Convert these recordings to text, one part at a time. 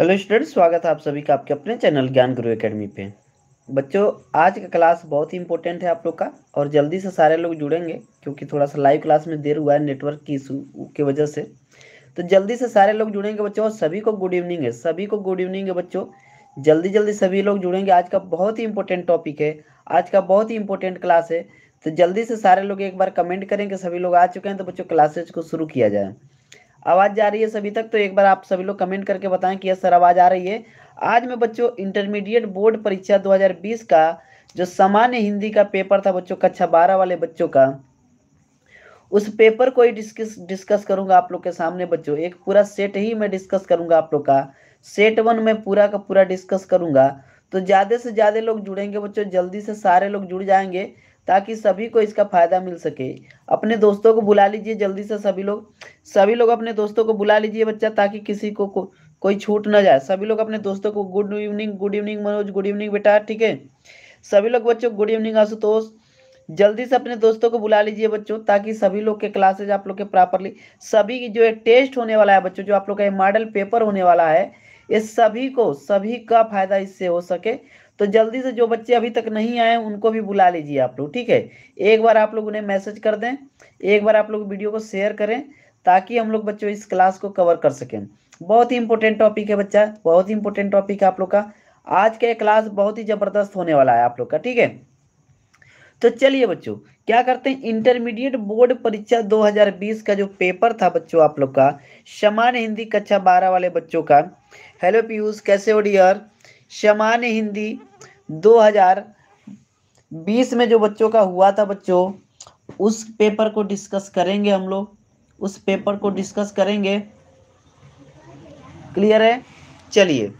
hello students स्वागत है आप सभी का आपके अपने चैनल ज्ञान गुरु एकेडमी पे बच्चों आज का क्लास बहुत ही इंपॉर्टेंट है आप लोग का और जल्दी से सारे लोग जुड़ेंगे क्योंकि थोड़ा सा लाइव क्लास में देर हुआ है नेटवर्क की इशू की वजह से तो जल्दी से सारे लोग जुड़ेंगे बच्चों और सभी को गुड इवनिंग है सभी को गुड इवनिंग है बच्चों जल्दी जल्दी सभी लोग जुड़ेंगे आज का बहुत ही इंपॉर्टेंट टॉपिक है आज का बहुत ही इंपॉर्टेंट क्लास है तो जल्दी से सारे लोग एक बार कमेंट करें कि सभी लोग आ चुके हैं तो बच्चों क्लासेज को शुरू किया जाए आवाज़ जा रही है सभी तक तो एक बार आप सभी लोग कमेंट करके बताएं कि यस सर आवाज़ आ रही है आज मैं बच्चों इंटरमीडिएट बोर्ड परीक्षा 2020 का जो सामान्य हिंदी का पेपर था बच्चों कक्षा बारह वाले बच्चों का उस पेपर को ही डिस्कस डिस्कस करूंगा आप लोग के सामने बच्चों एक पूरा सेट ही मैं डिस्कस करूंगा आप लोग का सेट वन में पूरा का पूरा डिस्कस करूंगा तो ज़्यादा से ज़्यादा लोग जुड़ेंगे बच्चों जल्दी से सारे लोग जुड़ जाएंगे ताकि सभी को इसका फायदा मिल सके अपने दोस्तों को बुला लीजिए जल्दी से सभी लोग सभी लोग अपने दोस्तों को बुला लीजिए बच्चा ताकि किसी को, को कोई छूट ना जाए सभी लोग अपने दोस्तों को good evening good evening Manoj good evening बेटा ठीक है सभी लोग बच्चों गुड इवनिंग आशुतोष जल्दी से अपने दोस्तों को बुला लीजिए बच्चों ताकि सभी लोग के क्लासेज आप लोग के प्रॉपरली सभी की जो है टेस्ट होने वाला है बच्चों जो आप लोग का मॉडल पेपर होने वाला है ये सभी को सभी का फायदा इससे हो सके तो जल्दी से जो बच्चे अभी तक नहीं आए उनको भी बुला लीजिए आप लोग ठीक है एक बार आप लोग उन्हें मैसेज कर दें एक बार आप लोग वीडियो को शेयर करें ताकि हम लोग बच्चों इस क्लास को कवर कर सकें बहुत ही इंपॉर्टेंट टॉपिक है बच्चा बहुत ही इंपॉर्टेंट टॉपिक है आप लोग का आज का ये क्लास बहुत ही ज़बरदस्त होने वाला है आप लोग का ठीक है तो चलिए बच्चों क्या करते हैं इंटरमीडिएट बोर्ड परीक्षा 2020 का जो पेपर था बच्चों आप लोग का सामान्य हिंदी कक्षा बारह वाले बच्चों का हेलो पीयूष कैसे हो डियर शमान हिंदी 2020 में जो बच्चों का हुआ था बच्चों उस पेपर को डिस्कस करेंगे हम लोग उस पेपर को डिस्कस करेंगे क्लियर है चलिए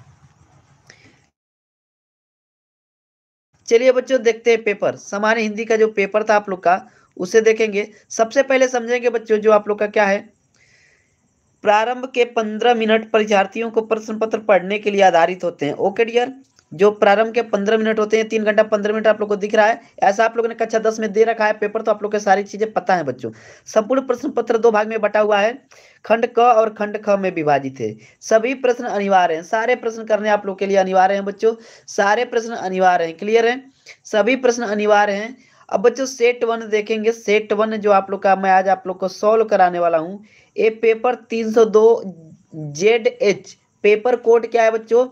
चलिए बच्चों देखते हैं पेपर सामान्य हिंदी का जो पेपर था आप लोग का उसे देखेंगे सबसे पहले समझेंगे बच्चों जो आप लोग का क्या है प्रारंभ के पंद्रह मिनट परीक्षार्थियों को प्रश्न पत्र पढ़ने के लिए आधारित होते हैं ओके डियर जो प्रारंभ के पंद्रह मिनट होते हैं तीन घंटा पंद्रह मिनट आप लोग को दिख रहा है ऐसा आप लोगों ने कक्षा दस में दे रखा है पेपर तो आप लोग के सारी चीजें पता है बच्चों संपूर्ण प्रश्न पत्र दो भाग में बटा हुआ है खंड क और खंड ख में विभाजित है सभी प्रश्न अनिवार्य हैं सारे प्रश्न करने आप लोग के लिए अनिवार्य हैं बच्चों सारे प्रश्न अनिवार्य हैं क्लियर है सभी प्रश्न अनिवार्य हैं अब बच्चों सेट वन देखेंगे सेट वन जो आप लोग का मैं आज आप लोग को सॉल्व कराने वाला हूँ A paper 302 Z H paper code क्या है बच्चों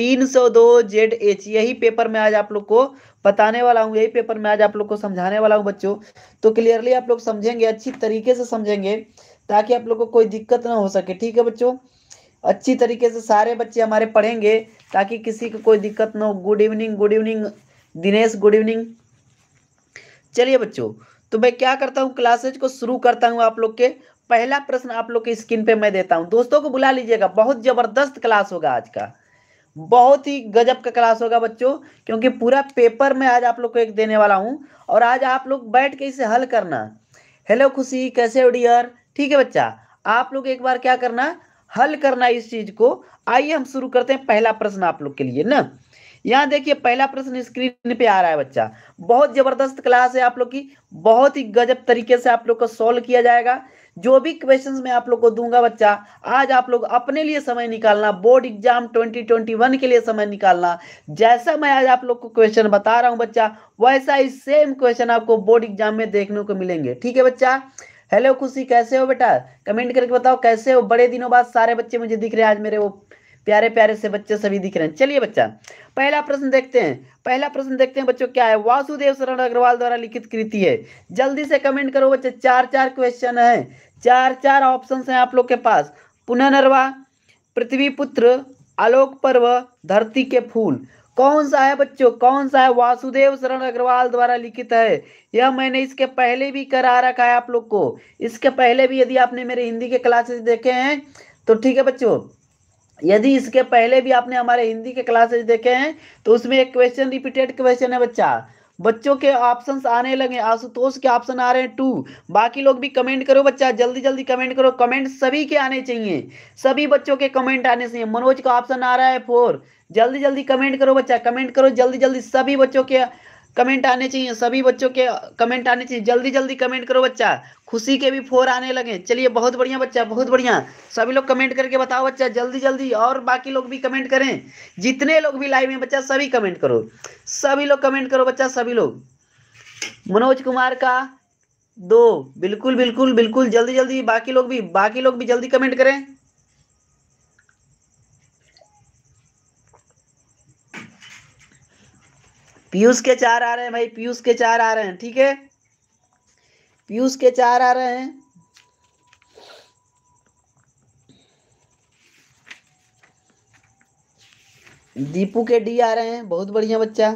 302 जेड एच यही पेपर में आज आप लोग को बताने वाला हूँ यही पेपर में आज आप लोग को समझाने वाला हूँ बच्चों तो क्लियरली आप लोग समझेंगे अच्छी तरीके से समझेंगे ताकि आप लोग को कोई दिक्कत ना हो सके ठीक है बच्चों अच्छी तरीके से सारे बच्चे हमारे पढ़ेंगे ताकि किसी को कोई दिक्कत ना हो good evening good evening Dinesh good evening चलिए बच्चों तो मैं क्या करता हूँ क्लासेज को शुरू करता हूँ आप लोग के पहला प्रश्न आप लोग के स्क्रीन पे मैं देता हूँ दोस्तों को बुला लीजिएगा बहुत जबरदस्त क्लास होगा आज का बहुत ही गजब का क्लास होगा बच्चों क्योंकि पूरा पेपर मैं आज आप लोग को एक देने वाला हूँ और आज आप लोग बैठ के इसे हल करना हेलो खुशी कैसे हो डियर ठीक है बच्चा आप लोग एक बार क्या करना हल करना इस चीज को आइए हम शुरू करते हैं पहला प्रश्न आप लोग के लिए ना यहाँ देखिए पहला प्रश्न स्क्रीन पे आ रहा है बच्चा बहुत जबरदस्त क्लास है आप लोग की बहुत ही गजब तरीके से आप लोग को सॉल्व किया जाएगा जो भी क्वेश्चंस मैं आप लोग को दूंगा बच्चा आज आप लोग अपने लिए समय निकालना बोर्ड एग्जाम 2021 के लिए समय निकालना जैसा मैं आज आप लोग को क्वेश्चन बता रहा हूं बच्चा वैसा ही सेम क्वेश्चन आपको बोर्ड एग्जाम में देखने को मिलेंगे ठीक है बच्चा हेलो खुशी कैसे हो बेटा कमेंट करके बताओ कैसे हो बड़े दिनों बाद सारे बच्चे मुझे दिख रहे हैं आज मेरे वो प्यारे प्यारे से बच्चे सभी दिख रहे हैं चलिए बच्चा पहला प्रश्न देखते हैं पहला प्रश्न देखते हैं बच्चों क्या है वासुदेव शरण अग्रवाल द्वारा लिखित कृति है जल्दी से कमेंट करो बच्चे चार चार क्वेश्चन है चार चार ऑप्शन हैं आप लोग के पास पुनर्वा पृथ्वी पुत्र आलोक पर्व धरती के फूल कौन सा है बच्चों कौन सा है वासुदेव शरण अग्रवाल द्वारा लिखित है यह मैंने इसके पहले भी करा रखा है आप लोग को इसके पहले भी यदि आपने मेरे हिंदी के क्लासेस देखे हैं तो ठीक है बच्चों यदि इसके पहले भी आपने हमारे हिंदी के क्लासेज देखे हैं तो उसमें एक क्वेश्चन रिपीटेड क्वेश्चन है बच्चा बच्चों के ऑप्शन आने लगे आशुतोष के ऑप्शन आ रहे हैं टू बाकी लोग भी कमेंट करो बच्चा जल्दी जल्दी कमेंट करो कमेंट सभी के आने चाहिए सभी बच्चों के कमेंट आने चाहिए मनोज का ऑप्शन आ रहा है फोर जल्दी जल्दी कमेंट करो बच्चा कमेंट करो जल्दी जल्दी सभी बच्चों के कमेंट आने चाहिए सभी बच्चों के कमेंट आने चाहिए जल्दी जल्दी कमेंट करो बच्चा खुशी के भी फोर आने लगे चलिए बहुत बढ़िया बच्चा बहुत बढ़िया सभी लोग कमेंट करके बताओ बच्चा जल्दी जल्दी और बाकी लोग भी कमेंट करें जितने लोग भी लाइव हैं बच्चा सभी कमेंट करो सभी लोग कमेंट करो बच्चा सभी लोग मनोज कुमार का दो बिल्कुल बिल्कुल बिल्कुल जल्दी जल्दी बाकी लोग भी बाकी लोग भी जल्दी कमेंट करें पीयूष के चार आ रहे हैं भाई पीयूष के चार आ रहे हैं ठीक है पीयूष के चार आ रहे हैं दीपू के डी आ रहे हैं बहुत बढ़िया बच्चा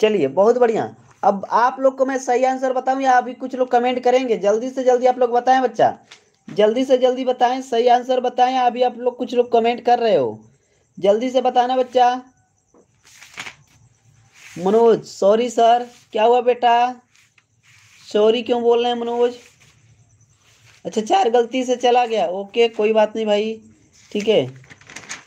चलिए बहुत बढ़िया अब आप लोग को मैं सही आंसर बताऊं या अभी कुछ लोग कमेंट करेंगे जल्दी से जल्दी आप लोग बताएं बच्चा जल्दी से जल्दी बताएं सही आंसर बताएं अभी आप लोग कुछ लोग कमेंट कर रहे हो जल्दी से बताना बच्चा मनोज सॉरी सर क्या हुआ बेटा सॉरी क्यों बोल रहे हैं मनोज अच्छा चार गलती से चला गया ओके कोई बात नहीं भाई ठीक है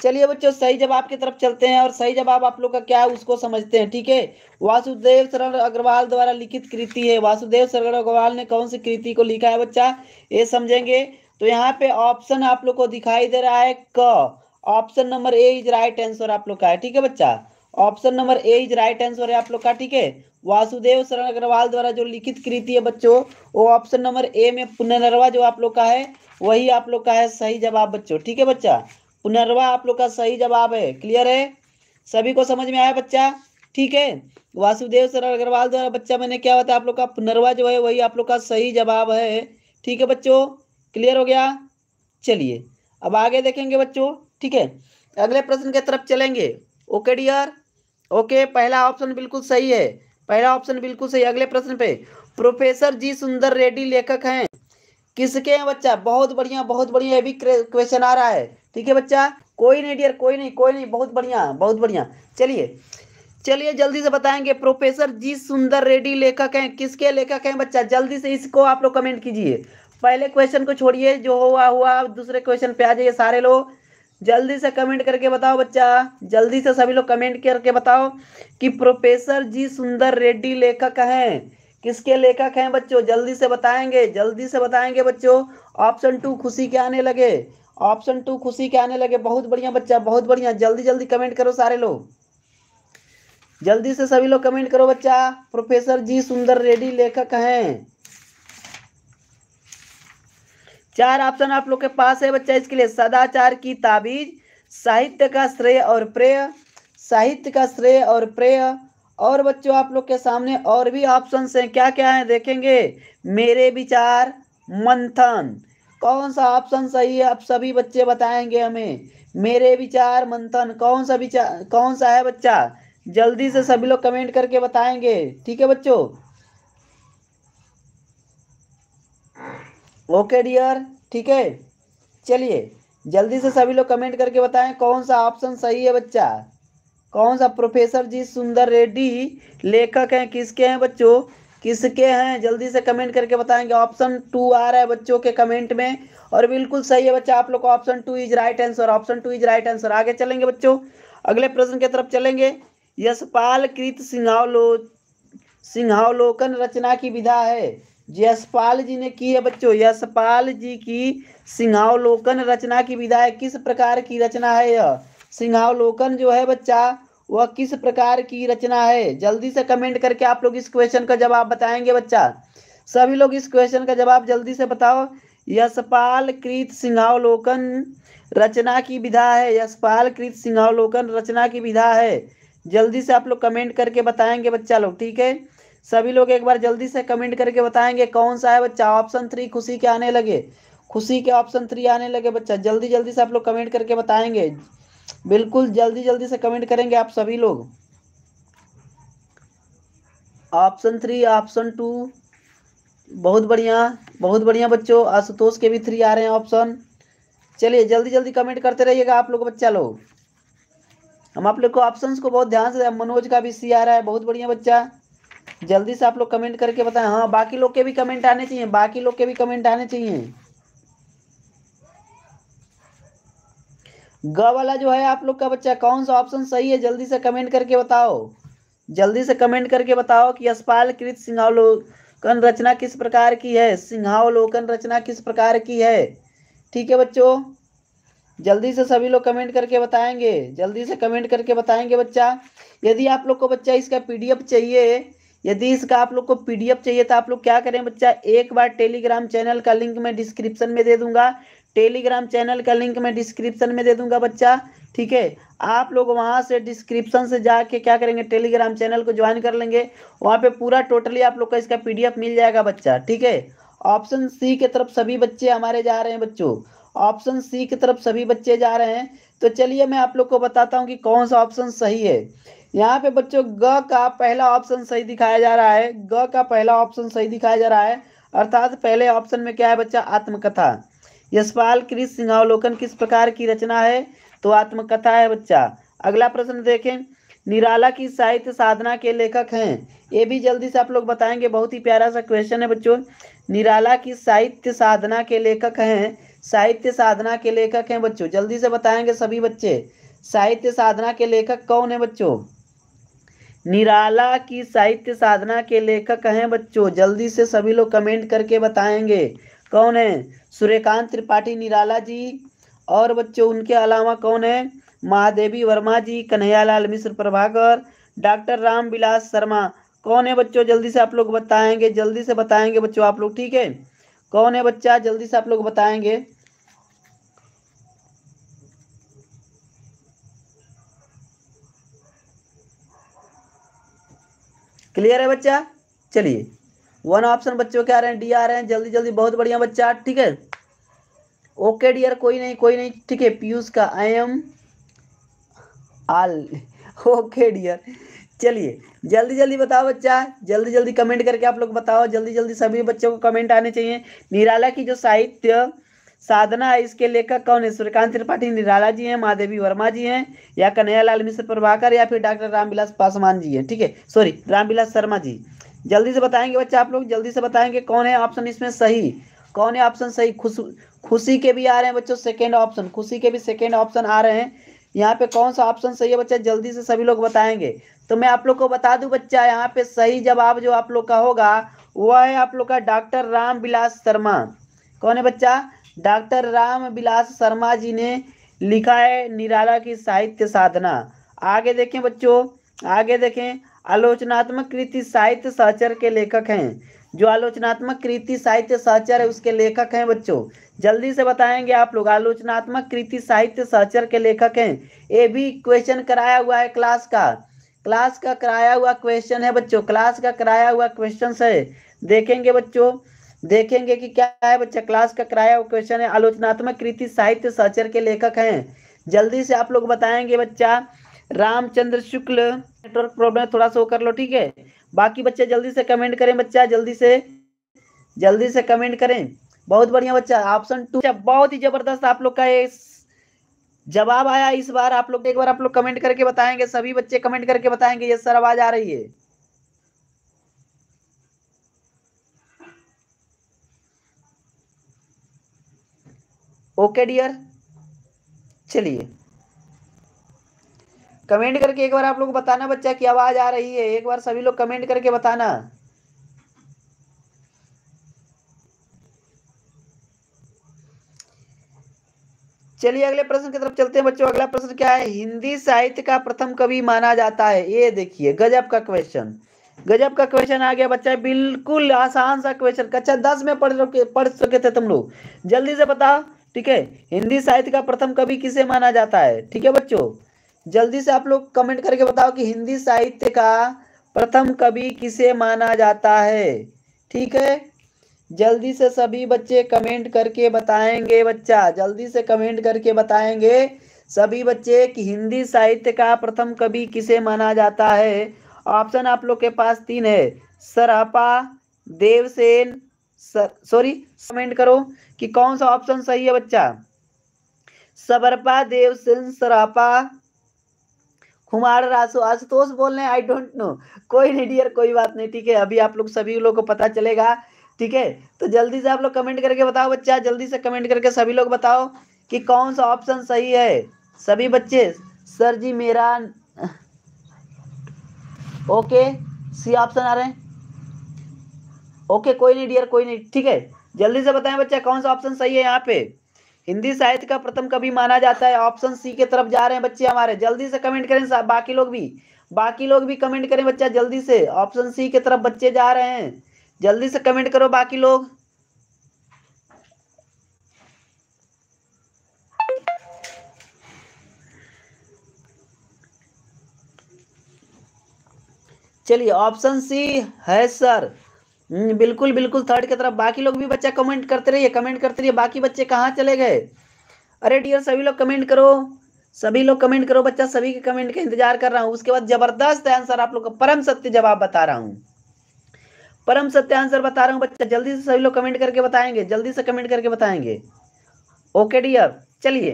चलिए बच्चों सही जवाब की तरफ चलते हैं और सही जवाब आप लोग का क्या है उसको समझते हैं ठीक है वासुदेव शरण अग्रवाल द्वारा लिखित कृति है वासुदेव शरण अग्रवाल ने कौन सी कृति को लिखा है बच्चा ये समझेंगे तो यहाँ पे ऑप्शन आप लोग को दिखाई दे रहा है क option number A is right answer आप लोग का है ठीक है बच्चा option number A is right answer है आप लोग का ठीक है वासुदेव शरण अग्रवाल द्वारा जो लिखित कृति है बच्चों वो ऑप्शन नंबर ए में पुनर्वा जो आप लोग का है वही आप लोग का है सही जवाब बच्चों ठीक है बच्चा पुनर्वा आप लोग का सही जवाब है क्लियर है सभी को समझ में आया बच्चा ठीक है वासुदेव सर अग्रवाल द्वारा बच्चा मैंने क्या बताया आप लोग का पुनर्वा जो है वही आप लोग का सही जवाब है ठीक है बच्चों क्लियर हो गया चलिए अब आगे देखेंगे बच्चों ठीक है अगले प्रश्न के तरफ चलेंगे ओके डियर ओके पहला ऑप्शन बिल्कुल सही है पहला ऑप्शन बिल्कुल सही अगले प्रश्न पे प्रोफेसर जी सुंदर रेड्डी लेखक हैं किसके हैं बच्चा बहुत बढ़िया बहुत बढ़िया ये भी क्वेश्चन आ रहा है ठीक है बच्चा कोई नहीं डियर कोई नहीं कोई नहीं बहुत बढ़िया बहुत बढ़िया चलिए चलिए जल्दी से बताएंगे प्रोफेसर जी सुंदर रेड्डी लेखक हैं किसके लेखक हैं बच्चा जल्दी से इसको आप लोग कमेंट कीजिए पहले क्वेश्चन को छोड़िए जो हुआ हुआ दूसरे क्वेश्चन पे आ जाइए सारे लोग जल्दी से कमेंट करके बताओ बच्चा जल्दी से सभी लोग कमेंट करके बताओ कि प्रोफेसर जी सुंदर रेड्डी लेखक हैं किसके लेखक हैं बच्चों जल्दी से बताएंगे जल्दी से बताएंगे बच्चों ऑप्शन टू खुशी के आने लगे ऑप्शन टू खुशी के आने लगे बहुत बढ़िया बच्चा बहुत बढ़िया जल्दी जल्दी कमेंट करो सारे लोग जल्दी से सभी लोग कमेंट करो बच्चा प्रोफेसर जी सुंदर रेड्डी लेखक हैं चार ऑप्शन आप लोग के पास है बच्चा इसके लिए सदाचार की ताबीज साहित्य का श्रेय और प्रेय साहित्य का श्रेय और प्रेय और बच्चों आप लोग के सामने और भी ऑप्शन हैं क्या क्या हैं देखेंगे मेरे विचार मंथन कौन सा ऑप्शन सही है अब सभी बच्चे बताएंगे हमें मेरे विचार मंथन कौन सा विचार कौन सा है बच्चा जल्दी से सभी लोग कमेंट करके बताएंगे ठीक है बच्चों ओके डियर ठीक है चलिए जल्दी से सभी लोग कमेंट करके बताएं कौन सा ऑप्शन सही है बच्चा कौन सा प्रोफेसर जी सुंदर रेड्डी लेखक हैं किसके हैं बच्चों किसके हैं जल्दी से कमेंट करके बताएंगे ऑप्शन टू आ रहा है बच्चों के कमेंट में और बिल्कुल सही है बच्चा आप लोग को option two is right answer option two is right answer आगे चलेंगे बच्चों अगले प्रश्न की तरफ चलेंगे यशपाल कृत सिंहावलो सिंहावलोकन रचना की विधा है यशपाल जी ने की है बच्चों यशपाल जी की सिंहावलोकन रचना की विधा है किस प्रकार की रचना है यह सिंहावलोकन जो है बच्चा वह किस प्रकार की रचना है जल्दी से कमेंट करके आप लोग इस क्वेश्चन का जवाब बताएंगे बच्चा सभी लोग इस क्वेश्चन का जवाब जल्दी से बताओ यशपाल कृत सिंहावलोकन रचना की विधा है यशपाल कृत सिंहावलोकन रचना की विधा है जल्दी से आप लोग कमेंट करके बताएंगे बच्चा लोग ठीक है सभी लोग एक बार जल्दी से कमेंट करके बताएंगे कौन सा है बच्चा ऑप्शन थ्री खुशी के आने लगे खुशी के ऑप्शन थ्री आने लगे बच्चा जल्दी जल्दी से आप लोग कमेंट करके बताएंगे बिल्कुल जल्दी जल्दी से कमेंट करेंगे आप सभी लोग ऑप्शन थ्री ऑप्शन टू बहुत बढ़िया बहुत बढ़िया बच्चों आशुतोष के भी थ्री आ रहे हैं ऑप्शन चलिए जल्दी जल्दी कमेंट करते रहिएगा आप लोग बच्चा लोग हम आप लोग को ऑप्शन को बहुत ध्यान से मनोज का भी सी आ रहा है बहुत बढ़िया बच्चा जल्दी से आप लोग कमेंट करके बताएं हाँ बाकी लोग के भी कमेंट आने चाहिए बाकी लोग के भी कमेंट आने चाहिए ग वाला जो है आप लोग का बच्चा कौन सा ऑप्शन सही है जल्दी से कमेंट करके बताओ जल्दी से कमेंट करके बताओ कि यशपाल कृत सिंहावलोकन रचना किस प्रकार की है सिंहावलोकन रचना किस प्रकार की है ठीक है बच्चों जल्दी से सभी लोग कमेंट करके बताएंगे जल्दी से कमेंट करके बताएंगे बच्चा यदि आप लोग को बच्चा इसका पीडीएफ चाहिए यदि इसका आप लोग को पीडीएफ चाहिए तो आप लोग क्या करें बच्चा एक बार टेलीग्राम चैनल का लिंक मैं डिस्क्रिप्शन में दे दूंगा टेलीग्राम चैनल का लिंक मैं डिस्क्रिप्शन में दे दूंगा बच्चा ठीक है आप लोग वहां से डिस्क्रिप्शन से जाके क्या करेंगे टेलीग्राम चैनल को ज्वाइन कर लेंगे वहां पे पूरा टोटली आप लोग का इसका पीडीएफ मिल जाएगा बच्चा ठीक है ऑप्शन सी की तरफ सभी बच्चे हमारे जा रहे हैं बच्चों ऑप्शन सी की तरफ सभी बच्चे जा रहे हैं तो चलिए मैं आप लोग को बताता हूँ कि कौन सा ऑप्शन सही है यहाँ पे बच्चों ग का पहला ऑप्शन सही दिखाया जा रहा है ग का पहला ऑप्शन सही दिखाया जा रहा है अर्थात पहले ऑप्शन में क्या है बच्चा आत्मकथा यशपाल कृष्ण अवलोकन किस प्रकार की रचना है तो आत्मकथा है बच्चा अगला प्रश्न देखें निराला की साहित्य साधना के लेखक हैं ये भी जल्दी से आप लोग बताएंगे बहुत ही प्यारा सा क्वेश्चन है बच्चों निराला की साहित्य साधना के लेखक हैं साहित्य साधना के लेखक हैं बच्चों जल्दी से बताएंगे सभी बच्चे साहित्य साधना के लेखक कौन है बच्चों निराला की साहित्य साधना के लेखक हैं बच्चों जल्दी से सभी लोग कमेंट करके बताएंगे कौन है सूर्यकांत त्रिपाठी निराला जी और बच्चों उनके अलावा कौन है महादेवी वर्मा जी कन्हैयालाल मिश्र प्रभाकर डॉक्टर राम विलास शर्मा कौन है बच्चों जल्दी से आप लोग बताएंगे जल्दी से बताएंगे बच्चों आप लोग ठीक है कौन है बच्चा जल्दी से आप लोग बताएंगे क्लियर है बच्चा चलिए वन ऑप्शन बच्चों के आ रहे हैं डी आ रहे हैं जल्दी जल्दी बहुत बढ़िया बच्चा ठीक है ओके डियर कोई नहीं कोई नहीं ठीक है पीयूष का I am all okay dear चलिए जल्दी जल्दी बताओ बच्चा जल्दी जल्दी कमेंट करके आप लोग बताओ जल्दी जल्दी सभी बच्चों को कमेंट आने चाहिए निराला की जो साहित्य साधना है इसके लेखक कौन है सूर्यकांत त्रिपाठी निराला जी हैं महादेवी वर्मा जी हैं या कन्हैयालाल मिश्र प्रभाकर या फिर डॉक्टर रामविलास पासवान जी हैं ठीक है सॉरी रामविलास शर्मा जी जल्दी से बताएंगे बच्चे आप लोग जल्दी से बताएंगे कौन है ऑप्शन इसमें सही कौन है ऑप्शन सही खुश खुशी के भी आ रहे हैं बच्चों सेकेंड ऑप्शन खुशी के भी सेकेंड ऑप्शन आ रहे हैं यहाँ पे कौन सा ऑप्शन सही है बच्चा जल्दी से सभी लोग बताएंगे तो मैं आप लोग को बता दूं बच्चा यहाँ पे सही जवाब जो आप लोग का होगा वह है आप लोग का डॉक्टर राम विलास शर्मा कौन है बच्चा डॉक्टर राम विलास शर्मा जी ने लिखा है निराला की साहित्य साधना आगे देखें बच्चों आगे देखें आलोचनात्मक कृति साहित्य साचर के लेखक हैं जो आलोचनात्मक कृति साहित्य साचर है उसके लेखक हैं बच्चों जल्दी से बताएंगे आप लोग आलोचनात्मक कृति साहित्य साचर के लेखक हैं ये भी क्वेश्चन कराया हुआ है क्लास का क्लास का कराया हुआ क्वेश्चन है बच्चों क्लास का कराया हुआ क्वेश्चन है देखेंगे बच्चों देखेंगे कि क्या है बच्चा क्लास का कराया हुआ क्वेश्चन है आलोचनात्मक कृति साहित्य साचर के लेखक हैं जल्दी से आप लोग बताएंगे बच्चा रामचंद्र शुक्ल नेटवर्क प्रॉब्लम है थोड़ा सा वो कर लो ठीक है बाकी बच्चे जल्दी से कमेंट करें बच्चा जल्दी से जल्दी से कमेंट करें बहुत बढ़िया बच्चा ऑप्शन टू बहुत ही जबरदस्त आप लोग का ये जवाब आया इस बार आप लोग एक बार आप लोग कमेंट करके बताएंगे सभी बच्चे कमेंट करके बताएंगे ये सर आवाज आ रही है ओके डियर चलिए कमेंट करके एक बार आप लोग बताना बच्चा की आवाज आ रही है एक बार सभी लोग कमेंट करके बताना चलिए अगले प्रश्न की तरफ चलते हैं बच्चों अगला प्रश्न क्या है हिंदी साहित्य का प्रथम कवि माना जाता है ये देखिए गजब का क्वेश्चन गजब का क्वेश्चन आ गया बच्चा बिल्कुल आसान सा क्वेश्चन कक्षा दस में पढ़ पढ़ सके थे तुम लोग जल्दी से बताओ ठीक है हिंदी साहित्य का प्रथम कवि किसे माना जाता है ठीक है बच्चों जल्दी से आप लोग कमेंट करके बताओ कि हिंदी साहित्य का प्रथम कवि किसे माना जाता है ठीक है जल्दी से सभी बच्चे कमेंट करके बताएंगे बच्चा जल्दी से कमेंट करके बताएंगे सभी बच्चे कि हिंदी साहित्य का प्रथम कवि किसे माना जाता है ऑप्शन आप लोग के पास तीन है सरापा देवसेन सॉरी कमेंट करो कि कौन सा ऑप्शन सही है बच्चा सबरपा देवसेन सरापा कुमार रासो आशुतोष बोल रहे हैं आई डोंट नो कोई नहीं डियर कोई बात नहीं ठीक है अभी आप लोग सभी लोग को पता चलेगा ठीक है तो जल्दी से आप लोग कमेंट करके बताओ बच्चा जल्दी से कमेंट करके सभी लोग बताओ कि कौन सा ऑप्शन सही है सभी बच्चे सर जी मेरा ओके सी ऑप्शन आ रहे हैं ओके कोई नहीं डियर कोई नहीं ठीक है जल्दी से बताएं बच्चा कौन सा ऑप्शन सही है यहाँ पे हिंदी साहित्य का प्रथम कवि माना जाता है ऑप्शन सी के तरफ जा रहे हैं बच्चे हमारे जल्दी से कमेंट करें बाकी लोग भी बाकी लोग भी कमेंट करें बच्चा जल्दी से ऑप्शन सी के तरफ बच्चे जा रहे हैं जल्दी से कमेंट करो बाकी लोग चलिए ऑप्शन सी है सर हम्म, बिल्कुल बिल्कुल थर्ड की तरफ बाकी लोग भी बच्चा कमेंट करते रहिए कमेंट करते रहिए बाकी बच्चे कहाँ चले गए अरे डियर सभी लोग कमेंट करो सभी लोग कमेंट करो बच्चा सभी के कमेंट का इंतजार कर रहा हूँ उसके बाद जबरदस्त आंसर आप लोग का परम सत्य जवाब बता रहा हूँ परम सत्य आंसर बता रहा हूँ बच्चा जल्दी से सभी लोग कमेंट करके बताएंगे जल्दी से कमेंट करके बताएंगे ओके डियर चलिए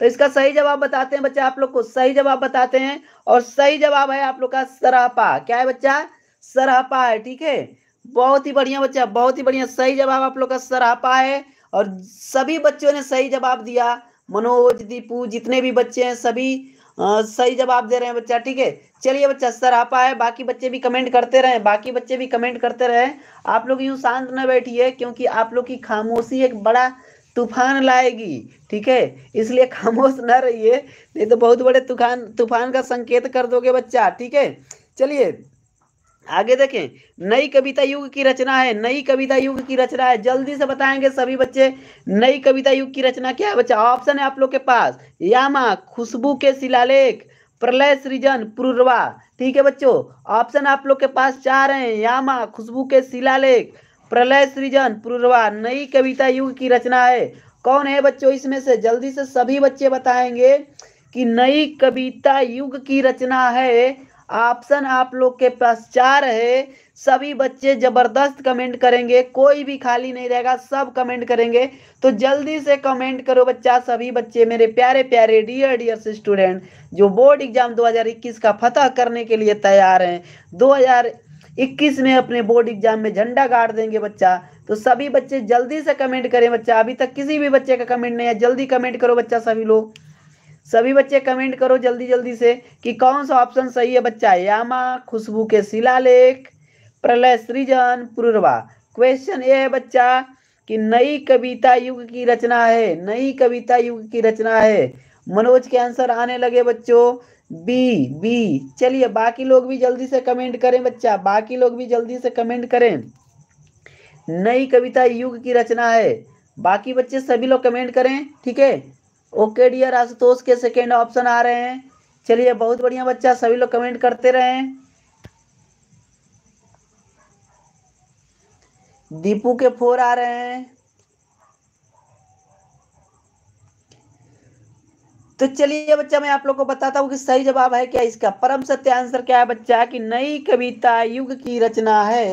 तो इसका सही जवाब बताते हैं बच्चा आप लोग को सही जवाब बताते हैं और सही जवाब है आप लोग का सरापा क्या है बच्चा सरापा है ठीक है बहुत ही बढ़िया बच्चा बहुत ही बढ़िया सही जवाब आप लोग का सरापा है और सभी बच्चों ने सही जवाब दिया मनोज दीपू जितने भी बच्चे हैं सभी आ, सही जवाब दे रहे हैं बच्चा ठीक है चलिए बच्चा सरापा है बाकी बच्चे भी कमेंट करते रहे बाकी बच्चे भी कमेंट करते रहे आप लोग यूं शांत न बैठिए क्योंकि आप लोग की खामोशी एक बड़ा तूफान लाएगी ठीक है इसलिए खामोश ना रहिए नहीं तो बहुत बड़े तूफान तूफान का संकेत कर दोगे बच्चा ठीक है चलिए आगे देखें नई कविता युग की रचना है नई कविता युग की रचना है जल्दी से बताएंगे सभी बच्चे नई कविता युग की रचना क्या है बच्चा ऑप्शन है आप लोग के पास यामा खुशबू के शिलालेख प्रलय सृजन पूर्वा ठीक है बच्चों ऑप्शन आप लोग के पास चार हैं यामा खुशबू के शिलालेख प्रलय सृजन पूर्वा नई कविता युग की रचना है कौन है बच्चों इसमें से जल्दी से सभी बच्चे बताएंगे कि नई कविता युग की रचना है ऑप्शन आप लोग के पास चार है सभी बच्चे जबरदस्त कमेंट करेंगे कोई भी खाली नहीं रहेगा सब कमेंट करेंगे तो जल्दी से कमेंट करो बच्चा सभी बच्चे मेरे प्यारे प्यारे डियर डियर स्टूडेंट जो बोर्ड एग्जाम 2021 का फतह करने के लिए तैयार हैं 2021 में अपने बोर्ड एग्जाम में झंडा गाड़ देंगे बच्चा तो सभी बच्चे जल्दी से कमेंट करें बच्चा अभी तक किसी भी बच्चे का कमेंट नहीं है जल्दी कमेंट करो बच्चा सभी लोग सभी बच्चे कमेंट करो जल्दी जल्दी से कि कौन सा ऑप्शन सही है बच्चा यामा खुशबू के शिलालेख प्रलय सृजन पूर्वा क्वेश्चन ये है बच्चा कि नई कविता युग की रचना है नई कविता युग की रचना है मनोज के आंसर आने लगे बच्चों बी बी चलिए बाकी लोग भी जल्दी से कमेंट करें बच्चा बाकी लोग भी जल्दी से कमेंट करें नई कविता युग की रचना है बाकी बच्चे सभी लोग कमेंट करें ठीक है ओके डियर आशुतोष के सेकेंड ऑप्शन आ रहे हैं चलिए बहुत बढ़िया बच्चा सभी लोग कमेंट करते रहें दीपू के फोर आ रहे हैं तो चलिए बच्चा मैं आप लोग को बताता हूँ कि सही जवाब है क्या इसका परम सत्य आंसर क्या है बच्चा कि नई कविता युग की रचना है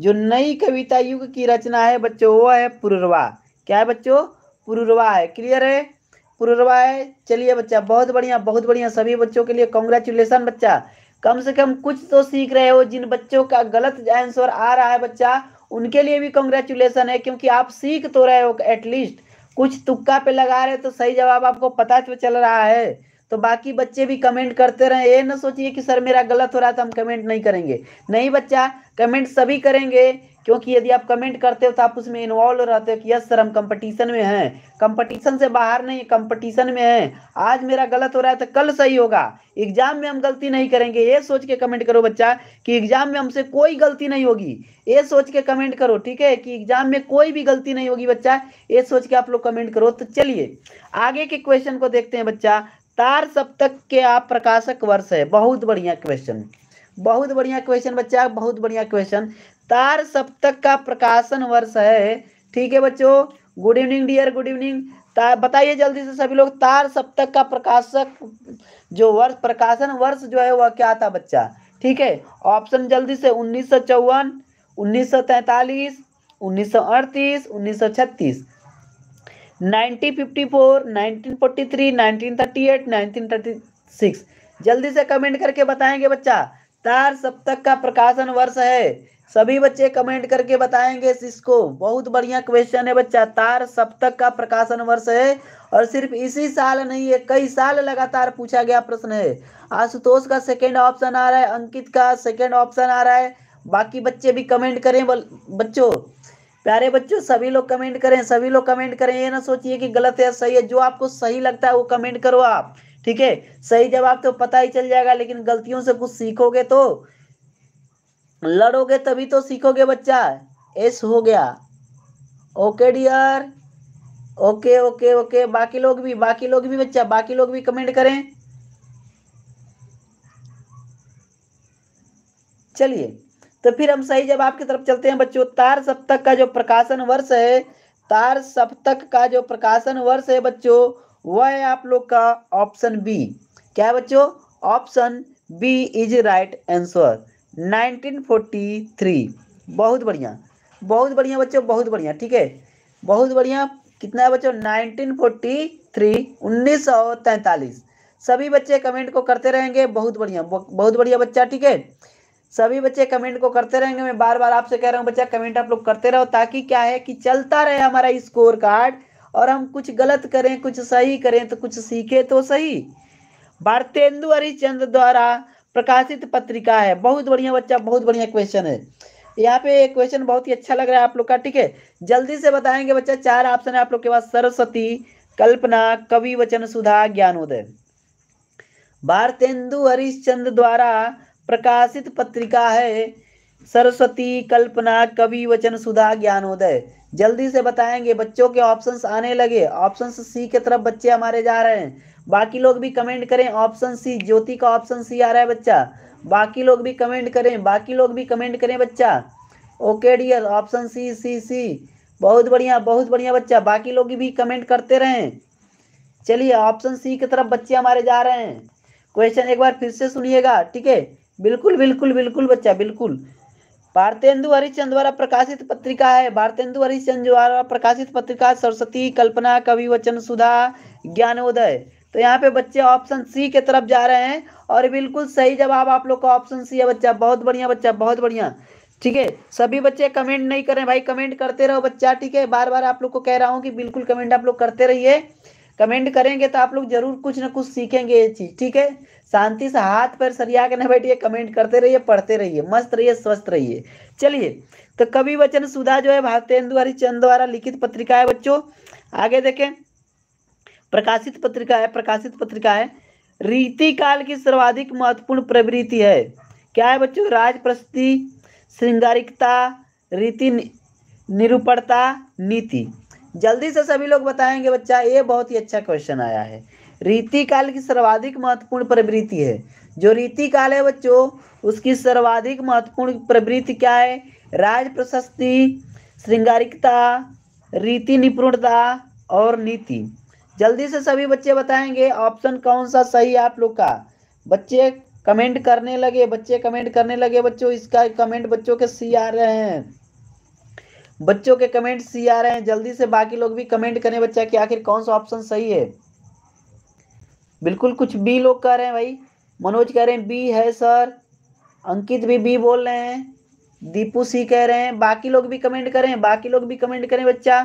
जो नई कविता युग की रचना है बच्चों वो है पुरुरवा क्या है बच्चों पुरुरवा है क्लियर है पूर्वा है चलिए बच्चा बहुत बढ़िया बहुत बढ़िया सभी बच्चों के लिए कॉन्ग्रेचुलेसन बच्चा कम से कम कुछ तो सीख रहे हो जिन बच्चों का गलत आंसर आ रहा है बच्चा उनके लिए भी कॉन्ग्रेचुलेसन है क्योंकि आप सीख तो रहे हो एटलीस्ट कुछ तुक्का पे लगा रहे तो सही जवाब आपको पता तो चल रहा है तो बाकी बच्चे भी कमेंट करते रहे ये ना सोचिए कि सर मेरा गलत हो रहा था तो हम कमेंट नहीं करेंगे नहीं बच्चा कमेंट सभी करेंगे क्योंकि यदि आप कमेंट करते हो तो आप उसमें इन्वॉल्व रहते हो कि यस सर हम कंपटीशन में हैं कंपटीशन से बाहर नहीं कंपटीशन में हैं आज मेरा गलत हो रहा है तो कल सही होगा एग्जाम में हम गलती नहीं करेंगे ये सोच के कमेंट करो बच्चा कि एग्जाम में हमसे कोई गलती नहीं होगी ये सोच के कमेंट करो ठीक है कि एग्जाम में कोई भी गलती नहीं होगी बच्चा ये सोच के आप लोग कमेंट करो तो चलिए आगे के क्वेश्चन को देखते हैं बच्चा तार सप्तक के आप प्रकाशक वर्ष है बहुत बढ़िया क्वेश्चन बहुत बढ़िया क्वेश्चन बच्चा बहुत बढ़िया क्वेश्चन तार सप्तक का प्रकाशन वर्ष है ठीक है बच्चों good evening dear good evening बताइए जल्दी से सभी लोग तार सप्तक का प्रकाशक जो वर्ष प्रकाशन वर्ष जो है वह क्या था बच्चा ठीक है ऑप्शन जल्दी से उन्नीस सौ चौवन उन्नीस सौ तैतालीस उन्नीस सौ अड़तीस उन्नीस सौ छत्तीस nineteen fifty four nineteen forty three nineteen thirty eight nineteen thirty six जल्दी से कमेंट करके बताएंगे बच्चा तार सप्तक का प्रकाशन वर्ष है सभी बच्चे कमेंट करके बताएंगे इसको बहुत बढ़िया क्वेश्चन है बच्चा तार सप्तक का प्रकाशन वर्ष है और सिर्फ इसी साल नहीं है कई साल लगातार पूछा गया प्रश्न है आशुतोष का सेकंड ऑप्शन आ रहा है अंकित का सेकेंड ऑप्शन आ रहा है बाकी बच्चे भी कमेंट करें बच्चों प्यारे बच्चों सभी लोग कमेंट करें सभी लोग कमेंट करें ये ना सोचिए कि गलत है सही है जो आपको सही लगता है वो कमेंट करो आप ठीक है सही जवाब तो पता ही चल जाएगा लेकिन गलतियों से कुछ सीखोगे तो लड़ोगे तभी तो सीखोगे बच्चा एस हो गया okay dear okay okay okay बाकी लोग भी बाकी लोग भी बच्चा बाकी लोग भी कमेंट करें चलिए तो फिर हम सही जब आपकी तरफ चलते हैं बच्चों तार सप्तक का जो प्रकाशन वर्ष है तार सप्तक का जो प्रकाशन वर्ष है बच्चों वह है आप लोग का ऑप्शन बी क्या है बच्चों option B is right answer 1943 बहुत बढ़िया बहुत बढ़िया बच्चों बहुत बढ़िया ठीक है बहुत बढ़िया कितना है बच्चों 1943 1943 सभी बच्चे कमेंट को करते रहेंगे बहुत बढ़िया बहुत बढ़िया बच्चा ठीक है सभी बच्चे कमेंट को करते रहेंगे मैं बार बार आपसे कह रहा हूँ बच्चा कमेंट आप लोग करते रहो ताकि क्या है कि चलता रहे हमारा स्कोर कार्ड और हम कुछ गलत करें कुछ सही करें तो कुछ सीखे तो सही भारतेंदु हरिचंद द्वारा प्रकाशित पत्रिका है बहुत बढ़िया बच्चा बहुत बढ़िया क्वेश्चन है यहाँ पे क्वेश्चन बहुत ही अच्छा लग रहा है आप लोग का ठीक है जल्दी से बताएंगे बच्चा चार ऑप्शन है आप लोग के पास सरस्वती कल्पना कवि वचन सुधा ज्ञानोदय भारतेंदु हरिश्चंद द्वारा प्रकाशित पत्रिका है सरस्वती कल्पना कवि वचन सुधा ज्ञानोदय जल्दी से बताएंगे बच्चों के ऑप्शंस आने लगे ऑप्शंस सी के तरफ बच्चे हमारे जा रहे हैं बाकी लोग भी कमेंट करें ऑप्शन सी ज्योति का ऑप्शन सी आ रहा है बच्चा बाकी लोग भी कमेंट करें बाकी लोग भी कमेंट करें बच्चा okay dear option C C C बहुत बढ़िया बहुत बढ़िया बच्चा बाकी लोग भी कमेंट करते रहें चलिए ऑप्शन सी की तरफ बच्चे हमारे जा रहे हैं क्वेश्चन एक बार फिर से सुनिएगा ठीक है बिल्कुल बिल्कुल बिल्कुल बच्चा बिल्कुल भारतेंदु हरिश्चंद द्वारा प्रकाशित पत्रिका है भारतेंदु हरिश्चंद द्वारा प्रकाशित पत्रिका सरस्वती कल्पना कवि वचन सुधा ज्ञानोदय तो यहाँ पे बच्चे ऑप्शन सी के तरफ जा रहे हैं और बिल्कुल सही जवाब आप लोग का ऑप्शन सी है बच्चा बहुत बढ़िया बच्चा बहुत बढ़िया ठीक है सभी बच्चे कमेंट नहीं करें भाई कमेंट करते रहो बच्चा ठीक है बार बार आप लोग को कह रहा हूँ कि बिल्कुल कमेंट आप लोग करते रहिए कमेंट करेंगे तो आप लोग जरूर कुछ ना कुछ सीखेंगे ये चीज ठीक है शांति से हाथ पैर सरिया के ना बैठिए कमेंट करते रहिए पढ़ते रहिए मस्त रहिए स्वस्थ रहिए चलिए तो कवि वचन सुधा जो है भारतेंदु हरिचंद द्वारा लिखित पत्रिका है बच्चों आगे देखें प्रकाशित पत्रिका है प्रकाशित पत्रिका है रीति काल की सर्वाधिक महत्वपूर्ण प्रवृत्ति है क्या है बच्चों राज प्रस्तुति श्रृंगारिकता रीति निरूपणता नीति जल्दी से सभी लोग बताएंगे बच्चा ये बहुत ही अच्छा क्वेश्चन आया है रीति काल की सर्वाधिक महत्वपूर्ण प्रवृत्ति है जो रीति काल है बच्चों उसकी सर्वाधिक महत्वपूर्ण प्रवृत्ति क्या है राज प्रशस्ति श्रृंगारिकता रीति निपुणता और नीति जल्दी से सभी बच्चे बताएंगे ऑप्शन कौन सा सही है आप लोग का बच्चे कमेंट करने लगे बच्चे कमेंट करने लगे बच्चों इसका कमेंट बच्चों के सी आ रहे हैं बच्चों के कमेंट सी आ रहे हैं जल्दी से बाकी लोग भी कमेंट करें बच्चा कि आखिर कौन सा ऑप्शन सही है बिल्कुल कुछ बी लोग कह रहे हैं भाई मनोज कह रहे हैं बी है सर अंकित भी बी बोल रहे हैं दीपू सी कह रहे हैं बाकी लोग भी कमेंट करें बाकी लोग भी कमेंट करें बच्चा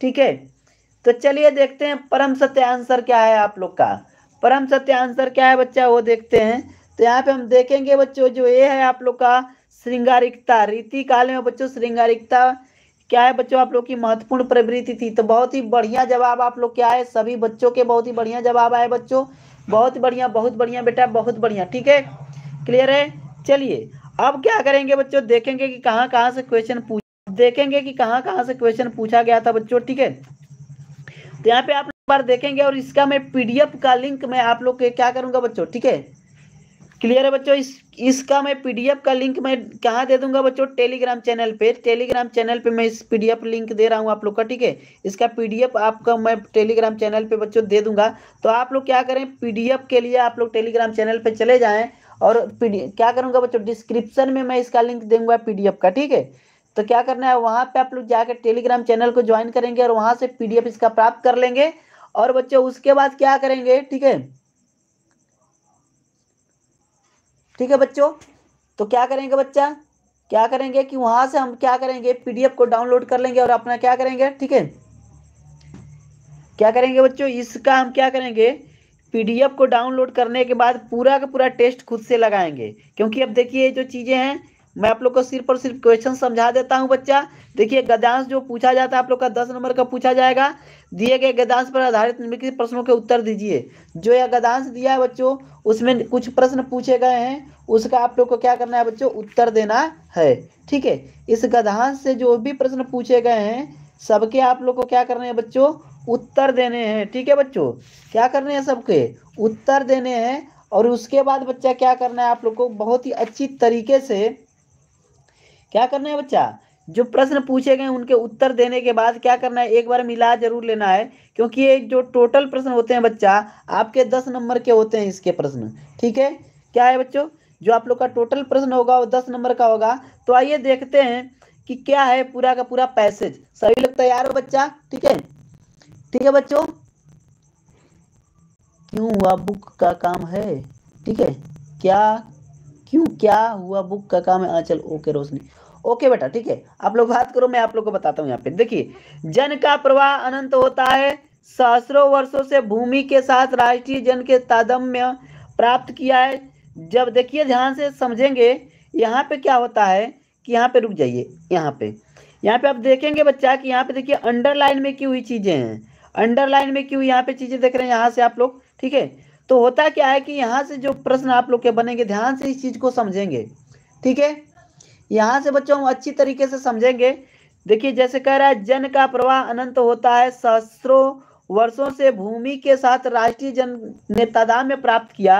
ठीक है तो चलिए देखते हैं परम सत्य आंसर क्या है आप लोग का परम सत्य आंसर क्या है बच्चा वो देखते हैं तो यहाँ पे हम देखेंगे बच्चों जो ये है आप लोग का श्रृंगारिकता रीति काल में बच्चों श्रृंगारिकता क्या है बच्चों आप लोग की महत्वपूर्ण प्रवृत्ति थी तो बहुत ही बढ़िया जवाब आप लोग क्या है सभी बच्चों के बहुत ही बढ़िया जवाब आए बच्चों बहुत बढ़िया बहुत बढ़िया बेटा बहुत बढ़िया ठीक है क्लियर है चलिए अब क्या करेंगे बच्चों देखेंगे कि कहाँ कहाँ से क्वेश्चन पूछ देखेंगे कि कहाँ कहाँ से क्वेश्चन पूछा गया था बच्चों ठीक है तो यहाँ पे आप बार देखेंगे और इसका मैं पीडीएफ का लिंक मैं आप लोग के क्या करूँगा बच्चों ठीक है क्लियर है बच्चों इस इसका मैं पीडीएफ का लिंक मैं कहाँ दे दूंगा बच्चों टेलीग्राम चैनल पे टेलीग्राम चैनल पे मैं इस पीडीएफ लिंक दे रहा हूँ आप लोग का ठीक है इसका पीडीएफ आपका मैं टेलीग्राम चैनल पे बच्चों दे दूंगा तो आप लोग क्या करें पीडीएफ के लिए आप लोग टेलीग्राम चैनल पे चले जाए और क्या करूँगा बच्चों डिस्क्रिप्शन में मैं इसका लिंक दूंगा पीडीएफ का ठीक है तो क्या करना है वहां पे आप लोग जाकर टेलीग्राम चैनल को ज्वाइन करेंगे और वहां से पीडीएफ इसका प्राप्त कर लेंगे और बच्चों उसके बाद क्या करेंगे ठीक है ठीक है बच्चों तो क्या करेंगे बच्चा क्या करेंगे कि वहां से हम क्या करेंगे पीडीएफ को डाउनलोड कर लेंगे और अपना क्या करेंगे ठीक है क्या करेंगे बच्चों इसका हम क्या करेंगे पीडीएफ को डाउनलोड करने के बाद पूरा का पूरा टेस्ट खुद से लगाएंगे क्योंकि अब देखिए जो चीज़ें हैं मैं आप लोग को सिर्फ और सिर्फ क्वेश्चन समझा देता हूं बच्चा देखिए गद्यांश जो पूछा जाता है आप लोग का दस नंबर का पूछा जाएगा दिए गए गद्यांश पर आधारित निम्नलिखित प्रश्नों के उत्तर दीजिए जो यह गद्यांश दिया है बच्चों उसमें कुछ प्रश्न पूछे गए हैं उसका आप लोग को क्या करना है बच्चों उत्तर देना है ठीक है इस गद्यांश से जो भी प्रश्न पूछे गए हैं सबके आप लोग को क्या करना है बच्चों उत्तर देने हैं ठीक है बच्चों क्या करने हैं सबके उत्तर देने हैं और उसके बाद बच्चा क्या करना है आप लोग को बहुत ही अच्छी तरीके से क्या करना है बच्चा जो प्रश्न पूछे गए उनके उत्तर देने के बाद क्या करना है एक बार मिला जरूर लेना है क्योंकि ये जो टोटल प्रश्न होते हैं बच्चा आपके दस नंबर के होते हैं इसके प्रश्न ठीक है क्या है बच्चों जो आप लोग का टोटल प्रश्न होगा वो दस नंबर का होगा तो आइए देखते हैं कि क्या है पूरा का पूरा पैसेज सभी लोग तैयार हो बच्चा ठीक है ठीक है बच्चों क्यों हुआ बुक का काम है ठीक है क्या क्यों क्या हुआ बुक का काम है आंचल हाँ, ओके रोशनी ओके बेटा ठीक है आप लोग बात करो मैं आप लोग को बताता हूँ यहाँ पे देखिए जन का प्रवाह अनंत होता है सहसरो वर्षों से भूमि के साथ राष्ट्रीय जन के तादम्य प्राप्त किया है जब देखिए ध्यान से समझेंगे यहाँ पे क्या होता है कि यहाँ पे रुक जाइए यहाँ पे यहाँ पे आप देखेंगे बच्चा कि यहाँ पे देखिए अंडरलाइन में क्यों हुई चीजें हैं अंडरलाइन में क्यों यहाँ पे चीजें देख रहे हैं यहाँ से आप लोग ठीक है तो होता क्या है कि यहाँ से जो प्रश्न आप लोग के बनेंगे ध्यान से इस चीज को समझेंगे ठीक है यहाँ से बच्चों अच्छी तरीके से समझेंगे देखिए जैसे कह रहा है जन का प्रवाह अनंत होता है सहस्त्रों वर्षों से भूमि के साथ राष्ट्रीय जन ने तादाद में प्राप्त किया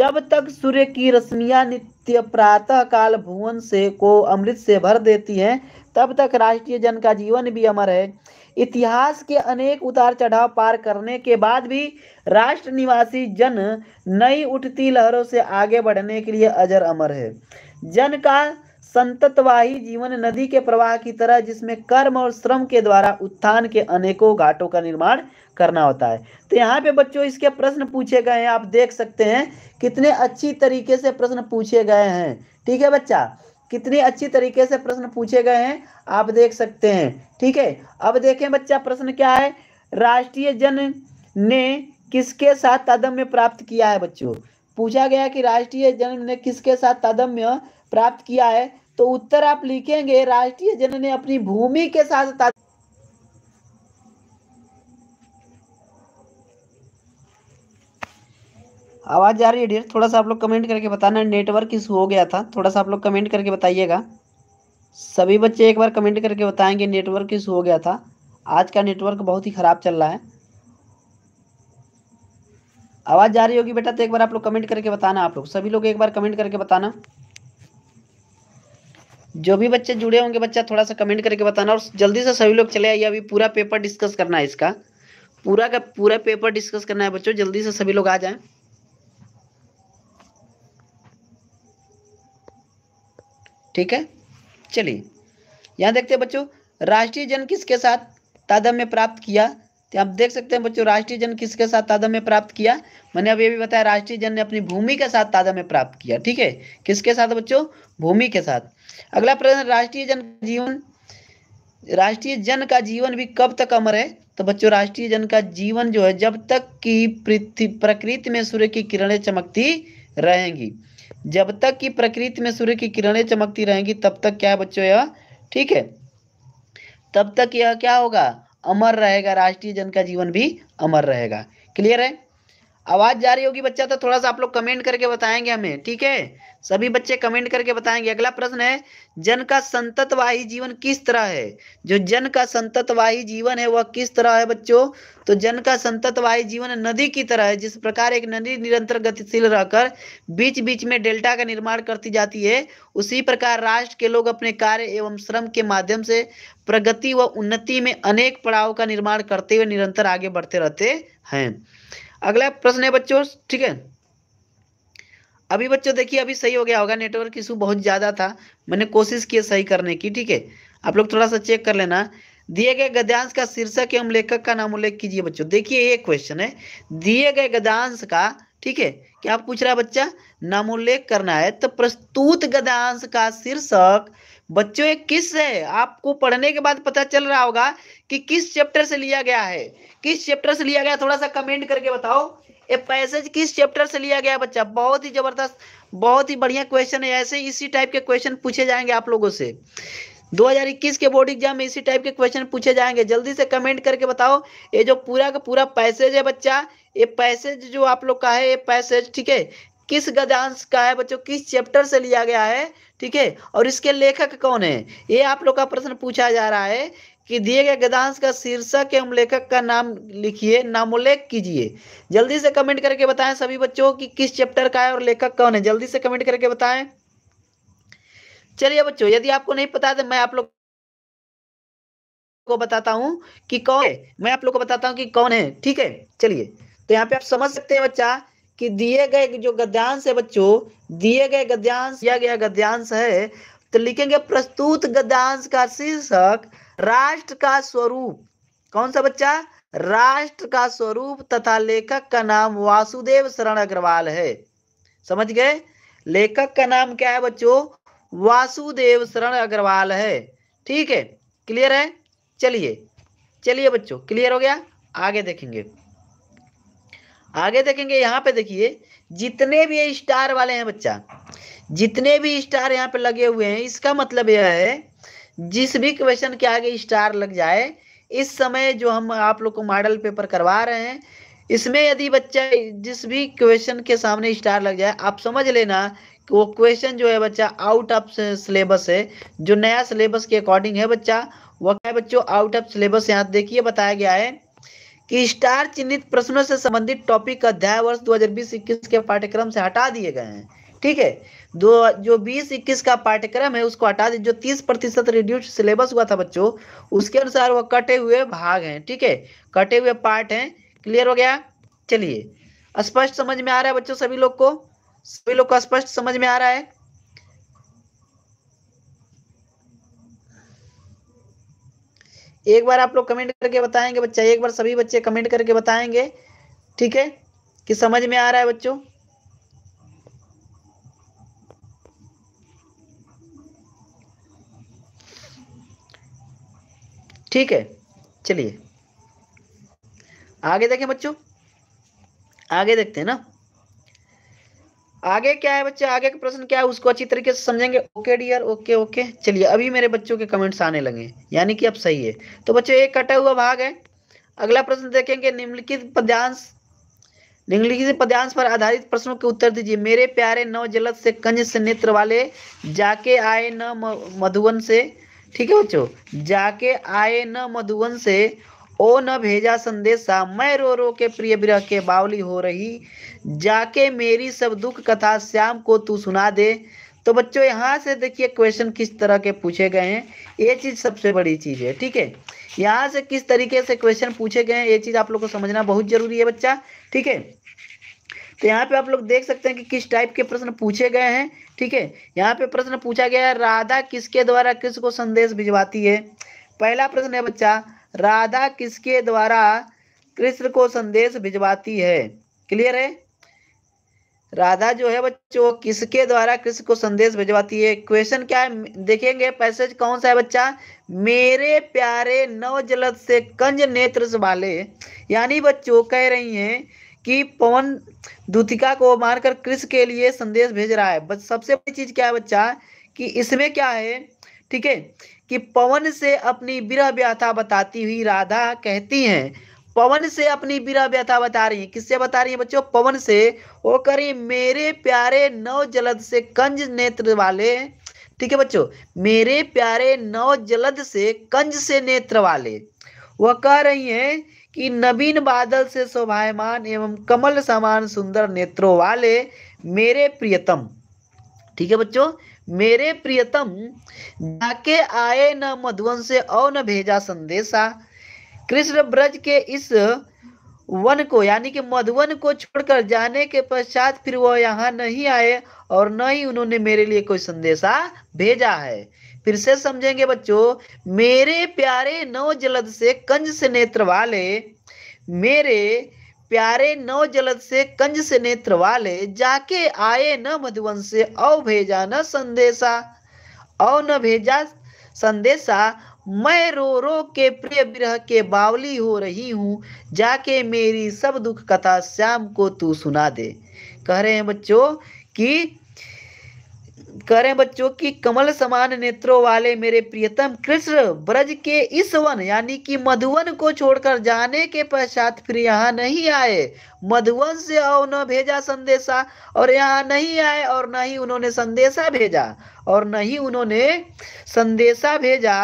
जब तक सूर्य की रश्मिया नित्य प्रातः काल भुवन से को अमृत से भर देती हैं तब तक राष्ट्रीय जन का जीवन भी अमर है इतिहास के अनेक उतार चढ़ाव पार करने के बाद भी राष्ट्र निवासी जन नई उठती लहरों से आगे बढ़ने के लिए अजर अमर है जन का संततवाही जीवन नदी के प्रवाह की तरह जिसमें कर्म और श्रम के द्वारा उत्थान के अनेकों घाटों का निर्माण करना होता है तो यहाँ पे बच्चों इसके प्रश्न पूछे गए हैं आप देख सकते हैं कितने अच्छी तरीके से प्रश्न पूछे गए हैं ठीक है बच्चा कितने अच्छी तरीके से प्रश्न पूछे गए हैं आप देख सकते हैं ठीक है अब देखें बच्चा प्रश्न क्या है राष्ट्रीय जन ने किसके साथ तादम्य प्राप्त किया है बच्चों पूछा गया कि राष्ट्रीय जन ने किसके साथ तादम्य प्राप्त किया है तो उत्तर आप लिखेंगे राष्ट्रीय जन ने अपनी भूमि के साथ आवाज़ आ रही है डियर थोड़ा सा आप लोग कमेंट करके बताना नेटवर्क इशू हो गया था थोड़ा सा आप लोग कमेंट करके बताइएगा सभी बच्चे एक बार कमेंट करके बताएंगे नेटवर्क इशू हो गया था आज का नेटवर्क बहुत ही ख़राब चल रहा है आवाज़ जा रही होगी बेटा तो एक बार आप लोग कमेंट करके बताना आप लोग सभी लोग एक बार कमेंट करके बताना जो भी बच्चे जुड़े होंगे बच्चा थोड़ा सा कमेंट करके बताना और जल्दी से सभी लोग चले आइए अभी पूरा पेपर डिस्कस करना है इसका पूरा का पूरा पेपर डिस्कस करना है बच्चों जल्दी से सभी लोग आ जाएं ठीक है चलिए यहाँ देखते हैं बच्चों राष्ट्रीय जन किसके साथ तादम में प्राप्त किया तो आप देख सकते हैं बच्चों राष्ट्रीय जन किसके साथ तादम में प्राप्त किया मैंने अब ये भी बताया राष्ट्रीय जन ने अपनी भूमि के साथ तादम में प्राप्त किया ठीक है किसके साथ बच्चों भूमि के साथ अगला प्रश्न राष्ट्रीय जन जीवन राष्ट्रीय जन का जीवन भी कब तक अमर है तो बच्चों राष्ट्रीय जन का जीवन जो है जब तक की पृथ्वी प्रकृति में सूर्य की किरणें चमकती रहेंगी जब तक कि प्रकृति में सूर्य की किरणें चमकती रहेंगी तब तक क्या है बच्चों यह ठीक है तब तक यह क्या होगा अमर रहेगा राष्ट्रीय जन का जीवन भी अमर रहेगा क्लियर है आवाज जा रही होगी बच्चा तो थोड़ा सा आप लोग कमेंट करके बताएंगे हमें ठीक है सभी बच्चे कमेंट करके बताएंगे अगला प्रश्न है जन का संततवाही जीवन किस तरह है जो जन का संततवाही जीवन है वह किस तरह है बच्चों तो जन का संततवाही जीवन नदी की तरह है जिस प्रकार एक नदी निरंतर गतिशील रहकर बीच बीच में डेल्टा का निर्माण करती जाती है उसी प्रकार राष्ट्र के लोग अपने कार्य एवं श्रम के माध्यम से प्रगति व उन्नति में अनेक पड़ाव का निर्माण करते हुए निरंतर आगे बढ़ते रहते हैं अगला प्रश्न है बच्चों ठीक है अभी बच्चों देखिए अभी सही हो गया होगा नेटवर्क इशू बहुत ज़्यादा था मैंने कोशिश की सही करने की ठीक है आप लोग थोड़ा सा चेक कर लेना दिए गए गद्यांश का शीर्षक एवं लेखक का नाम उल्लेख कीजिए बच्चों देखिए ये क्वेश्चन है दिए गए गद्यांश का ठीक है क्या पूछ रहा है बच्चा नामोल्लेख करना है तो प्रस्तुत गद्यांश का शीर्षक बच्चों ये किस है आपको पढ़ने के बाद पता चल रहा होगा कि किस चैप्टर से लिया गया है किस चैप्टर से लिया गया थोड़ा सा कमेंट करके बताओ ये पैसेज किस चैप्टर से लिया गया बच्चा बहुत ही जबरदस्त बहुत ही बढ़िया क्वेश्चन है ऐसे इसी टाइप के क्वेश्चन पूछे जाएंगे आप लोगों से 2021 के बोर्ड एग्जाम में इसी टाइप के क्वेश्चन पूछे जाएंगे जल्दी से कमेंट करके बताओ ये जो पूरा का पूरा पैसेज है बच्चा ये पैसेज जो आप लोग का है ये पैसेज ठीक है किस गदांश का है बच्चों किस चैप्टर से लिया गया है ठीक है और इसके लेखक कौन है ये आप लोग का प्रश्न पूछा जा रहा है कि दिए गए गदांश का शीर्षक एवं लेखक का नाम लिखिए नामोल्लेख कीजिए जल्दी से कमेंट करके बताएं सभी बच्चों कि किस चैप्टर का है और लेखक कौन है जल्दी से कमेंट करके बताएं चलिए बच्चों यदि आपको नहीं पता तो मैं आप लोग को बताता हूँ कि कौन है मैं आप लोग को बताता हूँ कि कौन है ठीक है चलिए तो यहाँ पे आप समझ सकते हैं बच्चा कि दिए गए जो गद्यांश है बच्चों दिए गए गद्यांश या गया गद्यांश है तो लिखेंगे प्रस्तुत गद्यांश का शीर्षक राष्ट्र का स्वरूप कौन सा बच्चा राष्ट्र का स्वरूप तथा लेखक का नाम वासुदेव शरण अग्रवाल है समझ गए लेखक का नाम क्या है बच्चों वासुदेव शरण अग्रवाल है ठीक है क्लियर है चलिए चलिए बच्चों क्लियर हो गया आगे देखेंगे आगे देखेंगे यहाँ पे देखिए जितने भी स्टार वाले हैं बच्चा जितने भी स्टार यहाँ पे लगे हुए हैं इसका मतलब यह है जिस भी क्वेश्चन के आगे स्टार लग जाए इस समय जो हम आप लोग को मॉडल पेपर करवा रहे हैं इसमें यदि बच्चा जिस भी क्वेश्चन के सामने स्टार लग जाए आप समझ लेना कि वो क्वेश्चन जो है बच्चा आउट ऑफ सिलेबस है जो नया सिलेबस के अकॉर्डिंग है बच्चा वह क्या बच्चों आउट ऑफ सिलेबस यहाँ देखिए बताया गया है कि स्टार चिन्हित प्रश्नों से संबंधित टॉपिक का अध्याय वर्ष 2020-21 के पाठ्यक्रम से हटा दिए गए हैं ठीक है दो जो बीस इक्कीस का पाठ्यक्रम है उसको हटा दी जो 30 प्रतिशत रिड्यूस सिलेबस हुआ था बच्चों उसके अनुसार वह कटे हुए भाग हैं ठीक है कटे हुए पार्ट हैं क्लियर हो गया चलिए स्पष्ट समझ में आ रहा है बच्चों सभी लोग को सभी लोग को स्पष्ट समझ में आ रहा है एक बार आप लोग कमेंट करके बताएंगे बच्चा एक बार सभी बच्चे कमेंट करके बताएंगे ठीक है कि समझ में आ रहा है बच्चों ठीक है चलिए आगे देखें बच्चों आगे देखते हैं ना आगे क्या है बच्चे आगे का प्रश्न क्या है उसको अच्छी तरीके से समझेंगे ओके डियर ओके ओके चलिए अभी मेरे बच्चों के कमेंट्स आने लगे यानी कि अब सही है तो बच्चों एक कटा हुआ भाग है अगला प्रश्न देखेंगे निम्नलिखित पद्यांश निम्नलिखित पद्यांश पर आधारित प्रश्नों के उत्तर दीजिए मेरे प्यारे नव जलद से कंज से नेत्र वाले जाके आए न मधुवन से ठीक है बच्चों जाके आए न मधुवन से ओ न भेजा संदेशा मैं रो रो के प्रिय विरह के बावली हो रही जाके मेरी सब दुख कथा श्याम को तू सुना दे तो बच्चों यहाँ से देखिए क्वेश्चन किस तरह के पूछे गए हैं ये चीज़ सबसे बड़ी चीज़ है ठीक है यहाँ से किस तरीके से क्वेश्चन पूछे गए हैं ये चीज़ आप लोग को समझना बहुत जरूरी है बच्चा ठीक है तो यहाँ पे आप लोग देख सकते हैं कि किस टाइप के प्रश्न पूछे गए हैं ठीक है यहाँ पे प्रश्न पूछा गया है राधा किसके द्वारा किसको संदेश भिजवाती है पहला प्रश्न है बच्चा राधा किसके द्वारा कृष्ण को संदेश भिजवाती है क्लियर है राधा जो है बच्चों किसके द्वारा कृष्ण को संदेश भिजवाती है क्वेश्चन क्या है देखेंगे पैसेज कौन सा है बच्चा मेरे प्यारे नव जलद से कंज नेत्र वाले यानी बच्चों कह रही हैं कि पवन दूतिका को मारकर कृष्ण के लिए संदेश भेज रहा है बस सबसे बड़ी चीज क्या है बच्चा कि इसमें क्या है ठीक है कि पवन से अपनी बिरा व्यथा बताती हुई राधा कहती हैं पवन से अपनी विरह व्यथा बता रही हैं किससे बता रही है बच्चों पवन से वो कह रही मेरे प्यारे नव जलद से कंज नेत्र वाले ठीक है बच्चों मेरे प्यारे नव जलद से कंज से नेत्र वाले वह कह रही हैं कि नवीन बादल से शोभायमान एवं कमल समान सुंदर नेत्रों वाले मेरे प्रियतम ठीक है बच्चों मेरे प्रियतम जाके आए न मधुवन से और न भेजा संदेशा कृष्ण ब्रज के इस वन को यानी कि मधुवन को छोड़कर जाने के पश्चात फिर वह यहाँ नहीं आए और न ही उन्होंने मेरे लिए कोई संदेशा भेजा है फिर से समझेंगे बच्चों मेरे प्यारे नौ जलद से कंज से नेत्र वाले मेरे प्यारे नव जलद से कंज से नेत्र वाले जाके आए न मधुवन से औ भेजा न संदेशा औ न भेजा संदेशा मैं रो रो के प्रिय विरह के बावली हो रही हूँ जाके मेरी सब दुख कथा श्याम को तू सुना दे कह रहे हैं बच्चों कि करें बच्चों की कमल समान नेत्रों वाले मेरे प्रियतम कृष्ण ब्रज के इस वन यानी कि मधुवन को छोड़कर जाने के पश्चात फिर यहाँ नहीं आए मधुवन से और न भेजा संदेशा और यहाँ नहीं आए और न ही उन्होंने संदेशा भेजा और न ही उन्होंने संदेशा भेजा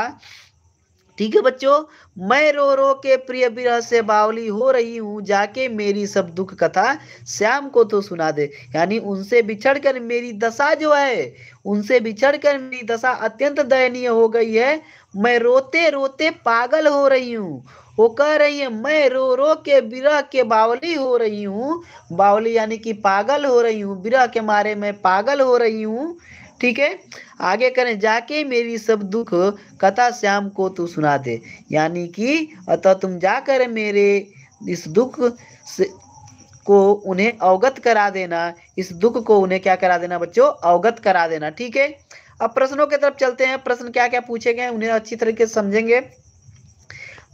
ठीक है बच्चों मैं रो रो के प्रिय विरह से बावली हो रही हूँ जाके मेरी सब दुख कथा श्याम को तो सुना दे यानी उनसे बिछड़ कर मेरी दशा जो है उनसे बिछड़ कर मेरी दशा अत्यंत दयनीय हो गई है मैं रोते रोते पागल हो रही हूँ वो कह रही है मैं रो रो के विरह के बावली हो रही हूँ बावली यानी कि पागल हो रही हूँ विरह के मारे मैं पागल हो रही हूँ ठीक है आगे करें जाके मेरी सब दुख कथा श्याम को तू सुना दे यानी कि अतः तुम जाकर मेरे इस दुख से को उन्हें अवगत करा देना इस दुख को उन्हें क्या करा देना बच्चों अवगत करा देना ठीक है अब प्रश्नों की तरफ चलते हैं प्रश्न क्या क्या पूछे गए उन्हें अच्छी तरीके से समझेंगे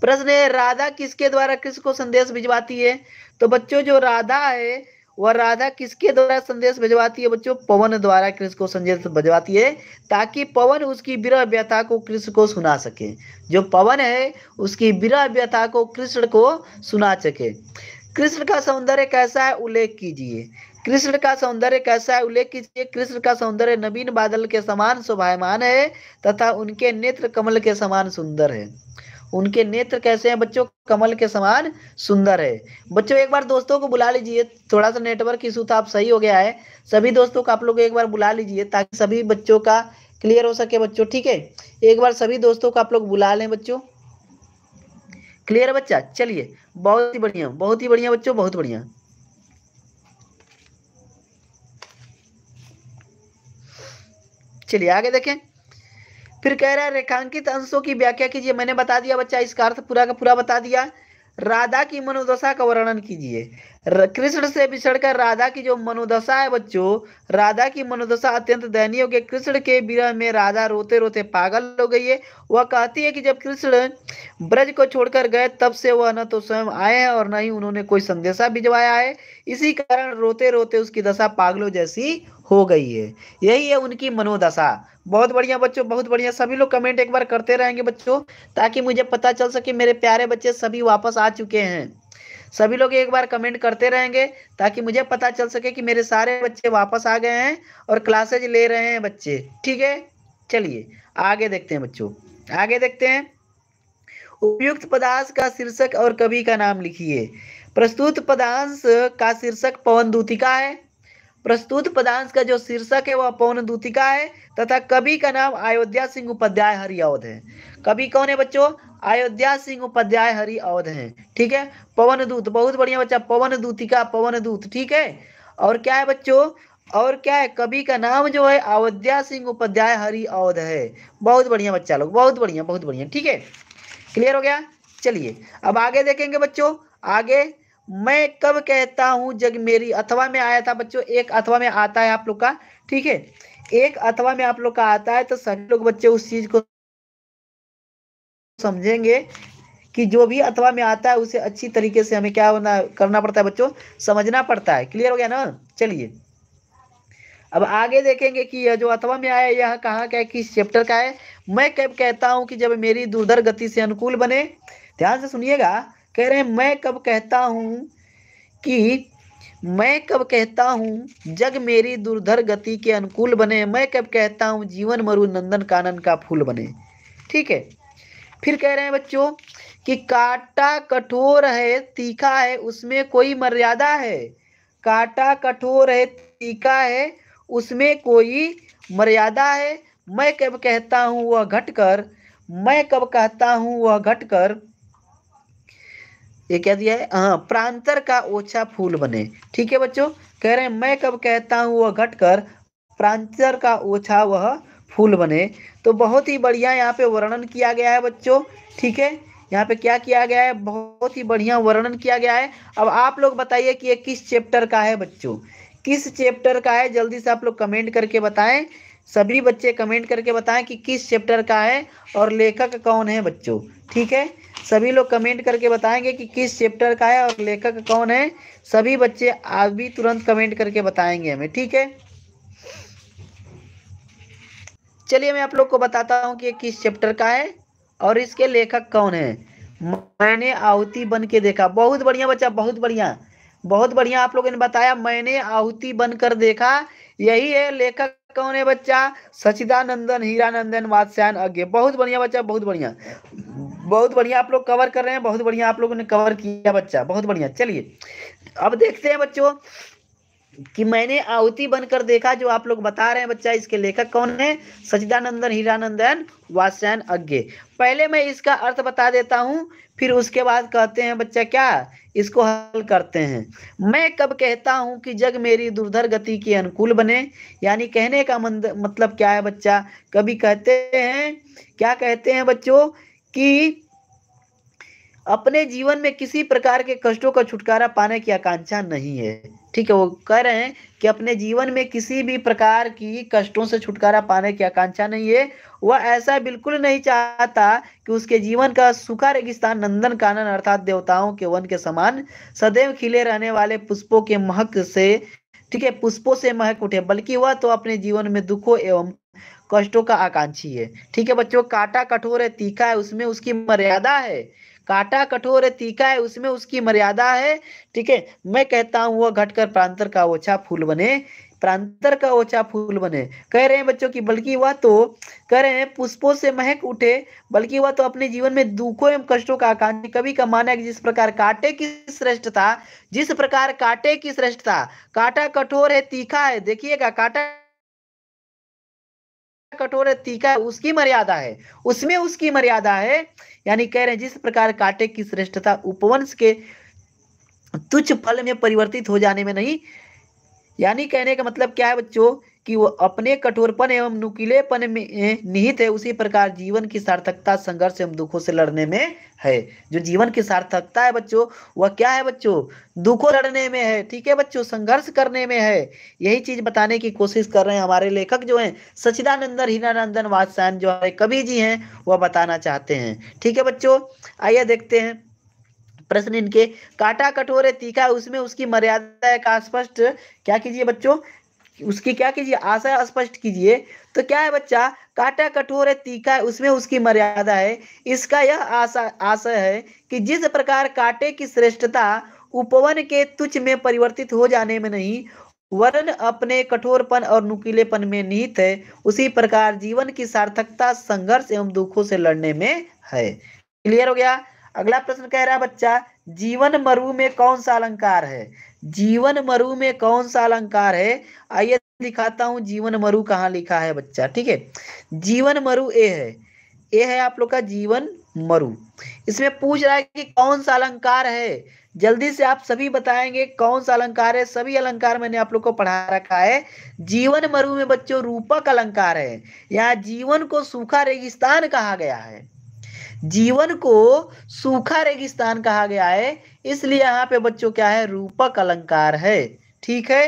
प्रश्न है राधा किसके द्वारा किसको संदेश भिजवाती है तो बच्चों जो राधा है वह राधा किसके द्वारा संदेश भिजवाती है बच्चों पवन द्वारा कृष्ण को संदेश भिजवाती है ताकि पवन उसकी विरह व्यथा को कृष्ण को सुना सके जो पवन है उसकी विरह व्यथा को कृष्ण को सुना सके कृष्ण का सौंदर्य कैसा है उल्लेख कीजिए कृष्ण का सौंदर्य कैसा है उल्लेख कीजिए कृष्ण का सौंदर्य नवीन बादल के समान शोभायमान है तथा उनके नेत्र कमल के समान सुंदर है उनके नेत्र कैसे हैं बच्चों कमल के समान सुंदर है बच्चों एक बार दोस्तों को बुला लीजिए थोड़ा सा नेटवर्क इशू था आप सही हो गया है सभी दोस्तों को आप लोग एक बार बुला लीजिए ताकि सभी बच्चों का क्लियर हो सके बच्चों ठीक है एक बार सभी दोस्तों को आप लोग बुला लें बच्चों क्लियर बच्चा चलिए बहुत ही बढ़िया बहुत ही बढ़िया बच्चों बहुत बढ़िया चलिए आगे देखें फिर कह रहा है रेखांकित अंशों की व्याख्या कीजिए मैंने बता दिया बच्चा इसका अर्थ पूरा का पूरा बता दिया राधा की मनोदशा का वर्णन कीजिए कृष्ण से बिछड़कर राधा की जो मनोदशा है बच्चों राधा की मनोदशा अत्यंत दयनीय हो गई कृष्ण के विरह में राधा रोते रोते पागल हो गई है वह कहती है कि जब कृष्ण ब्रज को छोड़कर गए तब से वह न तो स्वयं आए हैं और न ही उन्होंने कोई संदेशा भिजवाया है इसी कारण रोते रोते उसकी दशा पागलों जैसी हो गई है यही है उनकी मनोदशा बहुत बढ़िया बच्चों बहुत बढ़िया सभी लोग कमेंट एक बार करते रहेंगे बच्चों ताकि मुझे पता चल सके मेरे प्यारे बच्चे सभी वापस आ चुके हैं सभी लोग एक बार कमेंट करते रहेंगे ताकि मुझे पता चल सके कि मेरे सारे बच्चे वापस आ गए हैं और क्लासेज ले रहे हैं बच्चे ठीक है चलिए आगे देखते हैं बच्चों आगे देखते हैं उपयुक्त पदार्थ का शीर्षक और कवि का नाम लिखिए प्रस्तुत पदार्थ का शीर्षक पवन दूतिका है प्रस्तुत पदांश का जो शीर्षक है वह पौन दूतिका है तथा कवि का नाम अयोध्या सिंह उपाध्याय अवध है कवि कौन है बच्चों अयोध्या सिंह उपाध्याय अवध है ठीक है पवन दूत बहुत बढ़िया बच्चा पवन दूतिका पवन दूत ठीक है और क्या है बच्चों और क्या है कवि का नाम जो है अयोध्या सिंह उपाध्याय हरि अवध है बहुत बढ़िया बच्चा लोग बहुत बढ़िया बहुत बढ़िया ठीक है क्लियर हो गया चलिए अब आगे देखेंगे बच्चों आगे मैं कब कहता हूं जग मेरी अथवा में आया था बच्चों एक अथवा में आता है आप लोग का ठीक है एक अथवा में आप लोग का आता है तो सभी लोग बच्चे उस चीज को समझेंगे कि जो भी अथवा में आता है उसे अच्छी तरीके से हमें क्या होना करना पड़ता है बच्चों समझना पड़ता है क्लियर हो गया ना चलिए अब आगे देखेंगे कि यह जो अथवा में आया यह कहाँ का है किस चैप्टर का है मैं कब कहता हूँ कि जब मेरी दुर्धर गति से अनुकूल बने ध्यान से सुनिएगा कह रहे हैं मैं कब कहता हूँ कि मैं कब कहता हूँ जग मेरी दुर्धर गति के अनुकूल बने मैं कब कहता हूँ जीवन मरु नंदन कानन का फूल बने ठीक है फिर कह रहे हैं बच्चों कि काटा कठोर है तीखा है उसमें कोई मर्यादा है काटा कठोर है तीखा है उसमें कोई मर्यादा है मैं कब कहता हूँ वह घटकर मैं कब कहता हूँ वह घटकर ये क्या दिया है हाँ प्रांतर का ओछा फूल बने ठीक है बच्चों कह रहे हैं मैं कब कहता हूँ वह घटकर प्रांतर का ओछा वह फूल बने तो बहुत ही बढ़िया यहाँ पे वर्णन किया गया है बच्चों ठीक है यहाँ पे क्या किया गया है बहुत ही बढ़िया वर्णन किया गया है अब आप लोग बताइए कि ये किस चैप्टर का है बच्चों किस चैप्टर का है जल्दी से आप लोग कमेंट करके बताएं सभी बच्चे कमेंट करके बताएं कि किस चैप्टर का है और लेखक कौन है बच्चों ठीक है सभी लोग कमेंट करके बताएंगे कि किस चैप्टर का है और लेखक कौन है सभी बच्चे आप भी तुरंत कमेंट करके बताएंगे हमें ठीक है चलिए मैं आप लोग को बताता हूँ कि ये किस चैप्टर का है और इसके लेखक कौन है मैंने आहुति बन के देखा बहुत बढ़िया बच्चा बहुत बढ़िया बहुत बढ़िया आप लोगों ने बताया मैंने आहुति बनकर देखा यही है लेखक कौन है बच्चा सचिदानंदन हीरानंदन वात्स्यान अज्ञ बहुत बढ़िया बच्चा बहुत बढ़िया बहुत बढ़िया आप लोग कवर कर रहे हैं बहुत बढ़िया आप लोगों ने कवर किया बच्चा बहुत बढ़िया चलिए अब देखते हैं बच्चों कि मैंने आहुति बनकर देखा जो आप लोग बता रहे हैं बच्चा इसके लेखक कौन है सचिदानंदन हीरानंदन वासन अज्ञे पहले मैं इसका अर्थ बता देता हूँ फिर उसके बाद कहते हैं बच्चा क्या इसको हल करते हैं मैं कब कहता हूँ कि जग मेरी दुर्धर गति के अनुकूल बने यानी कहने का मंद मतलब क्या है बच्चा कभी कहते हैं क्या कहते हैं बच्चों कि अपने जीवन में किसी प्रकार के कष्टों का छुटकारा पाने की आकांक्षा नहीं है ठीक है वो कह रहे हैं कि अपने जीवन में किसी भी प्रकार की कष्टों से छुटकारा पाने की आकांक्षा नहीं है वह ऐसा बिल्कुल नहीं चाहता कि उसके जीवन का सुखा रेगिस्तान नंदन कानन अर्थात देवताओं के वन के समान सदैव खिले रहने वाले पुष्पों के महक से ठीक है पुष्पों से महक उठे बल्कि वह तो अपने जीवन में दुखों एवं कष्टों का आकांक्षी है ठीक है बच्चों काटा कठोर है तीखा है उसमें उसकी मर्यादा है काटा कठोर है तीखा है उसमें उसकी मर्यादा है ठीक है मैं कहता हूं वह घटकर प्रांतर का ओछा फूल बने प्रांतर का ओछा फूल बने कह रहे हैं बच्चों की बल्कि वह तो कह रहे हैं पुष्पों से महक उठे बल्कि वह तो अपने जीवन में दुखों एवं कष्टों का आकांक्षी कभी का माना है जिस प्रकार कांटे की श्रेष्ठता जिस प्रकार कांटे की श्रेष्ठता कांटा कठोर है तीखा है देखिएगा कांटा कठोर है तीखा है उसकी मर्यादा है उसमें उसकी मर्यादा है यानी कह रहे हैं जिस प्रकार काटे की श्रेष्ठता उपवंश के तुच्छ फल में परिवर्तित हो जाने में नहीं यानी कहने का मतलब क्या है बच्चों कि वो अपने कठोरपन एवं नुकीलेपन में निहित है उसी प्रकार जीवन की सार्थकता संघर्ष एवं दुखों से लड़ने में है जो जीवन की सार्थकता है बच्चों वह क्या है बच्चों दुखों लड़ने में है ठीक है बच्चों संघर्ष करने में है यही चीज बताने की कोशिश कर रहे हैं हमारे लेखक जो हैं सचिदानंदन हीनानंदन वासन जो हमारे कवि जी हैं वह बताना चाहते हैं ठीक है बच्चों आइए देखते हैं प्रश्न इनके काटा कठोर है तीखा उसमें उसकी मर्यादा का स्पष्ट क्या कीजिए बच्चों उसकी क्या कीजिए आशा स्पष्ट कीजिए तो क्या है बच्चा काटा कठोर है तीखा है उसमें उसकी मर्यादा है इसका यह आशा आशय है कि जिस प्रकार काटे की श्रेष्ठता उपवन के तुच्छ में परिवर्तित हो जाने में नहीं वरन अपने कठोरपन और नुकीलेपन में निहित है उसी प्रकार जीवन की सार्थकता संघर्ष एवं दुखों से लड़ने में है क्लियर हो गया अगला प्रश्न कह रहा है बच्चा जीवन मरु में कौन सा अलंकार है जीवन मरु में कौन सा अलंकार है आइए दिखाता हूँ जीवन मरु कहाँ लिखा है बच्चा ठीक है जीवन मरु ए है ए है आप लोग का जीवन मरु इसमें पूछ रहा है कि कौन सा अलंकार है जल्दी से आप सभी बताएंगे कौन सा अलंकार है सभी अलंकार मैंने आप लोग को पढ़ा रखा है जीवन मरु में बच्चों रूपक अलंकार है यहाँ जीवन को सूखा रेगिस्तान कहा गया है जीवन को सूखा रेगिस्तान कहा गया है इसलिए यहाँ पे बच्चों क्या है रूपक अलंकार है ठीक है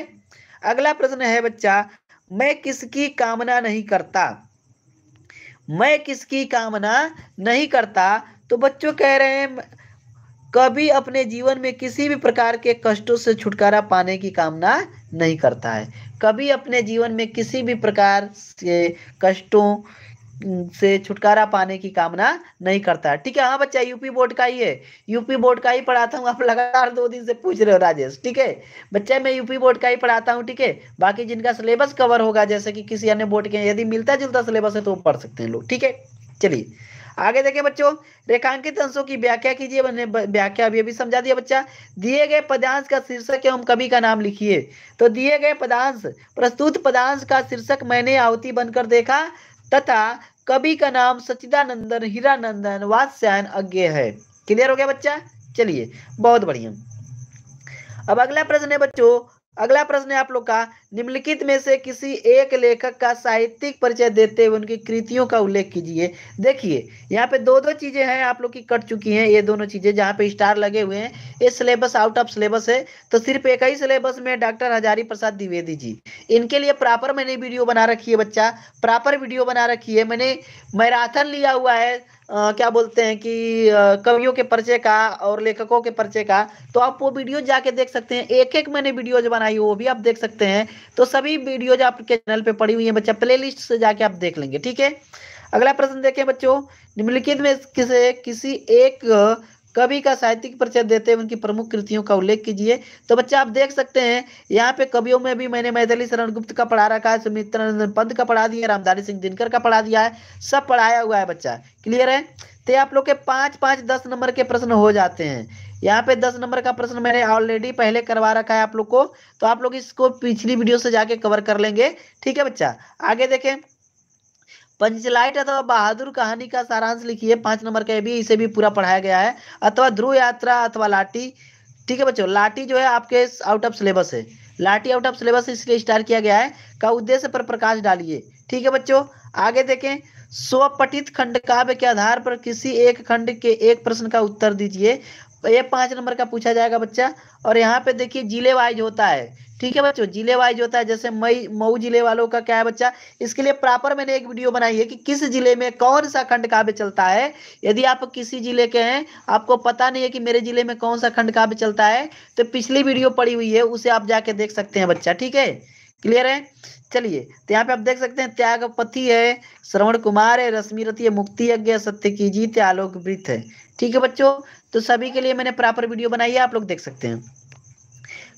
अगला प्रश्न है बच्चा मैं किसकी कामना नहीं करता मैं किसकी कामना नहीं करता तो बच्चों कह रहे हैं कभी अपने जीवन में किसी भी प्रकार के कष्टों से छुटकारा पाने की कामना नहीं करता है कभी अपने जीवन में किसी भी प्रकार से कष्टों से छुटकारा पाने की कामना नहीं करता ठीक है हाँ बच्चा यूपी बोर्ड का ही है यूपी बोर्ड का ही पढ़ाता हूँ आप लगातार दो दिन से पूछ रहे हो राजेश ठीक है बच्चा मैं यूपी बोर्ड का ही पढ़ाता हूँ ठीक है बाकी जिनका सिलेबस कवर होगा जैसे कि किसी अन्य बोर्ड के यदि मिलता जुलता सिलेबस है तो पढ़ सकते हैं लोग ठीक है चलिए आगे देखें बच्चों रेखांकित अंशों की व्याख्या कीजिए मैंने व्याख्या अभी अभी समझा दिया बच्चा दिए गए पदांश का शीर्षक एवं कवि का नाम लिखिए तो दिए गए पदांश प्रस्तुत पदांश का शीर्षक मैंने आवती बनकर देखा तथा कवि का नाम सचिदानंदन हीरानंदन वात्स्यायन अज्ञ है क्लियर हो गया बच्चा चलिए बहुत बढ़िया अब अगला प्रश्न है बच्चों अगला प्रश्न है आप लोग का निम्नलिखित में से किसी एक लेखक का साहित्यिक परिचय देते हुए उनकी कृतियों का उल्लेख कीजिए देखिए यहाँ पे दो दो चीजें हैं आप लोग की कट चुकी हैं ये दोनों चीजें जहाँ पे स्टार लगे हुए हैं ये सिलेबस आउट ऑफ सिलेबस है तो सिर्फ एक ही सिलेबस में डॉक्टर हजारी प्रसाद द्विवेदी जी इनके लिए प्रॉपर मैंने वीडियो बना रखी है बच्चा प्रॉपर वीडियो बना रखी है मैंने मैराथन लिया हुआ है आ, क्या बोलते हैं कि कवियों के परिचय का और लेखकों के परिचय का तो आप वो वीडियो जाके देख सकते हैं एक एक मैंने वीडियोज बनाई वो भी आप देख सकते हैं तो सभी वीडियोज आपके चैनल पे पड़ी हुई है बच्चा प्ले लिस्ट से जाके आप देख लेंगे ठीक है अगला प्रश्न देखें बच्चों निम्नलिखित में किसे किसी एक कवि का साहित्यिक परिचय देते हैं उनकी प्रमुख कृतियों का उल्लेख कीजिए तो बच्चा आप देख सकते हैं यहाँ पे कवियों में भी मैंने मैथिली शरण गुप्त का पढ़ा रखा है सुमित्रानंदन पंत का पढ़ा दिया रामधारी सिंह दिनकर का पढ़ा दिया है सब पढ़ाया हुआ है बच्चा क्लियर है तो आप लोग के पाँच पाँच दस नंबर के प्रश्न हो जाते हैं यहाँ पे दस नंबर का प्रश्न मैंने ऑलरेडी पहले करवा रखा है आप लोग को तो आप लोग इसको पिछली वीडियो से जाके कवर कर लेंगे ठीक है बच्चा आगे देखें पंचलाइट अथवा बहादुर कहानी का सारांश लिखिए पांच नंबर का भी इसे भी पूरा पढ़ाया गया है अथवा ध्रुव यात्रा अथवा लाठी ठीक है बच्चों लाठी जो है आपके आउट ऑफ सिलेबस है लाठी आउट ऑफ सिलेबस इसलिए स्टार किया गया है का उद्देश्य पर प्रकाश डालिए ठीक है बच्चों आगे देखें स्वपठित खंड काव्य के आधार पर किसी एक खंड के एक प्रश्न का उत्तर दीजिए तो ये पांच नंबर का पूछा जाएगा बच्चा और यहाँ पे देखिए जिले वाइज होता है ठीक है बच्चों जिले वाइज होता है जैसे मई मऊ जिले वालों का क्या है बच्चा इसके लिए प्रॉपर मैंने एक वीडियो बनाई है कि किस जिले में कौन सा खंड काव्य चलता है यदि आप किसी जिले के हैं आपको पता नहीं है कि मेरे जिले में कौन सा खंड काव्य चलता है तो पिछली वीडियो पड़ी हुई है उसे आप जाके देख सकते हैं बच्चा ठीक है क्लियर है चलिए तो यहाँ पे आप देख सकते हैं त्यागपति है श्रवण कुमार है रश्मि रथी है मुक्ति यज्ञ सत्य की जीत आलोक वृत है ठीक है बच्चों तो सभी के लिए मैंने प्रॉपर वीडियो बनाई है आप लोग देख सकते हैं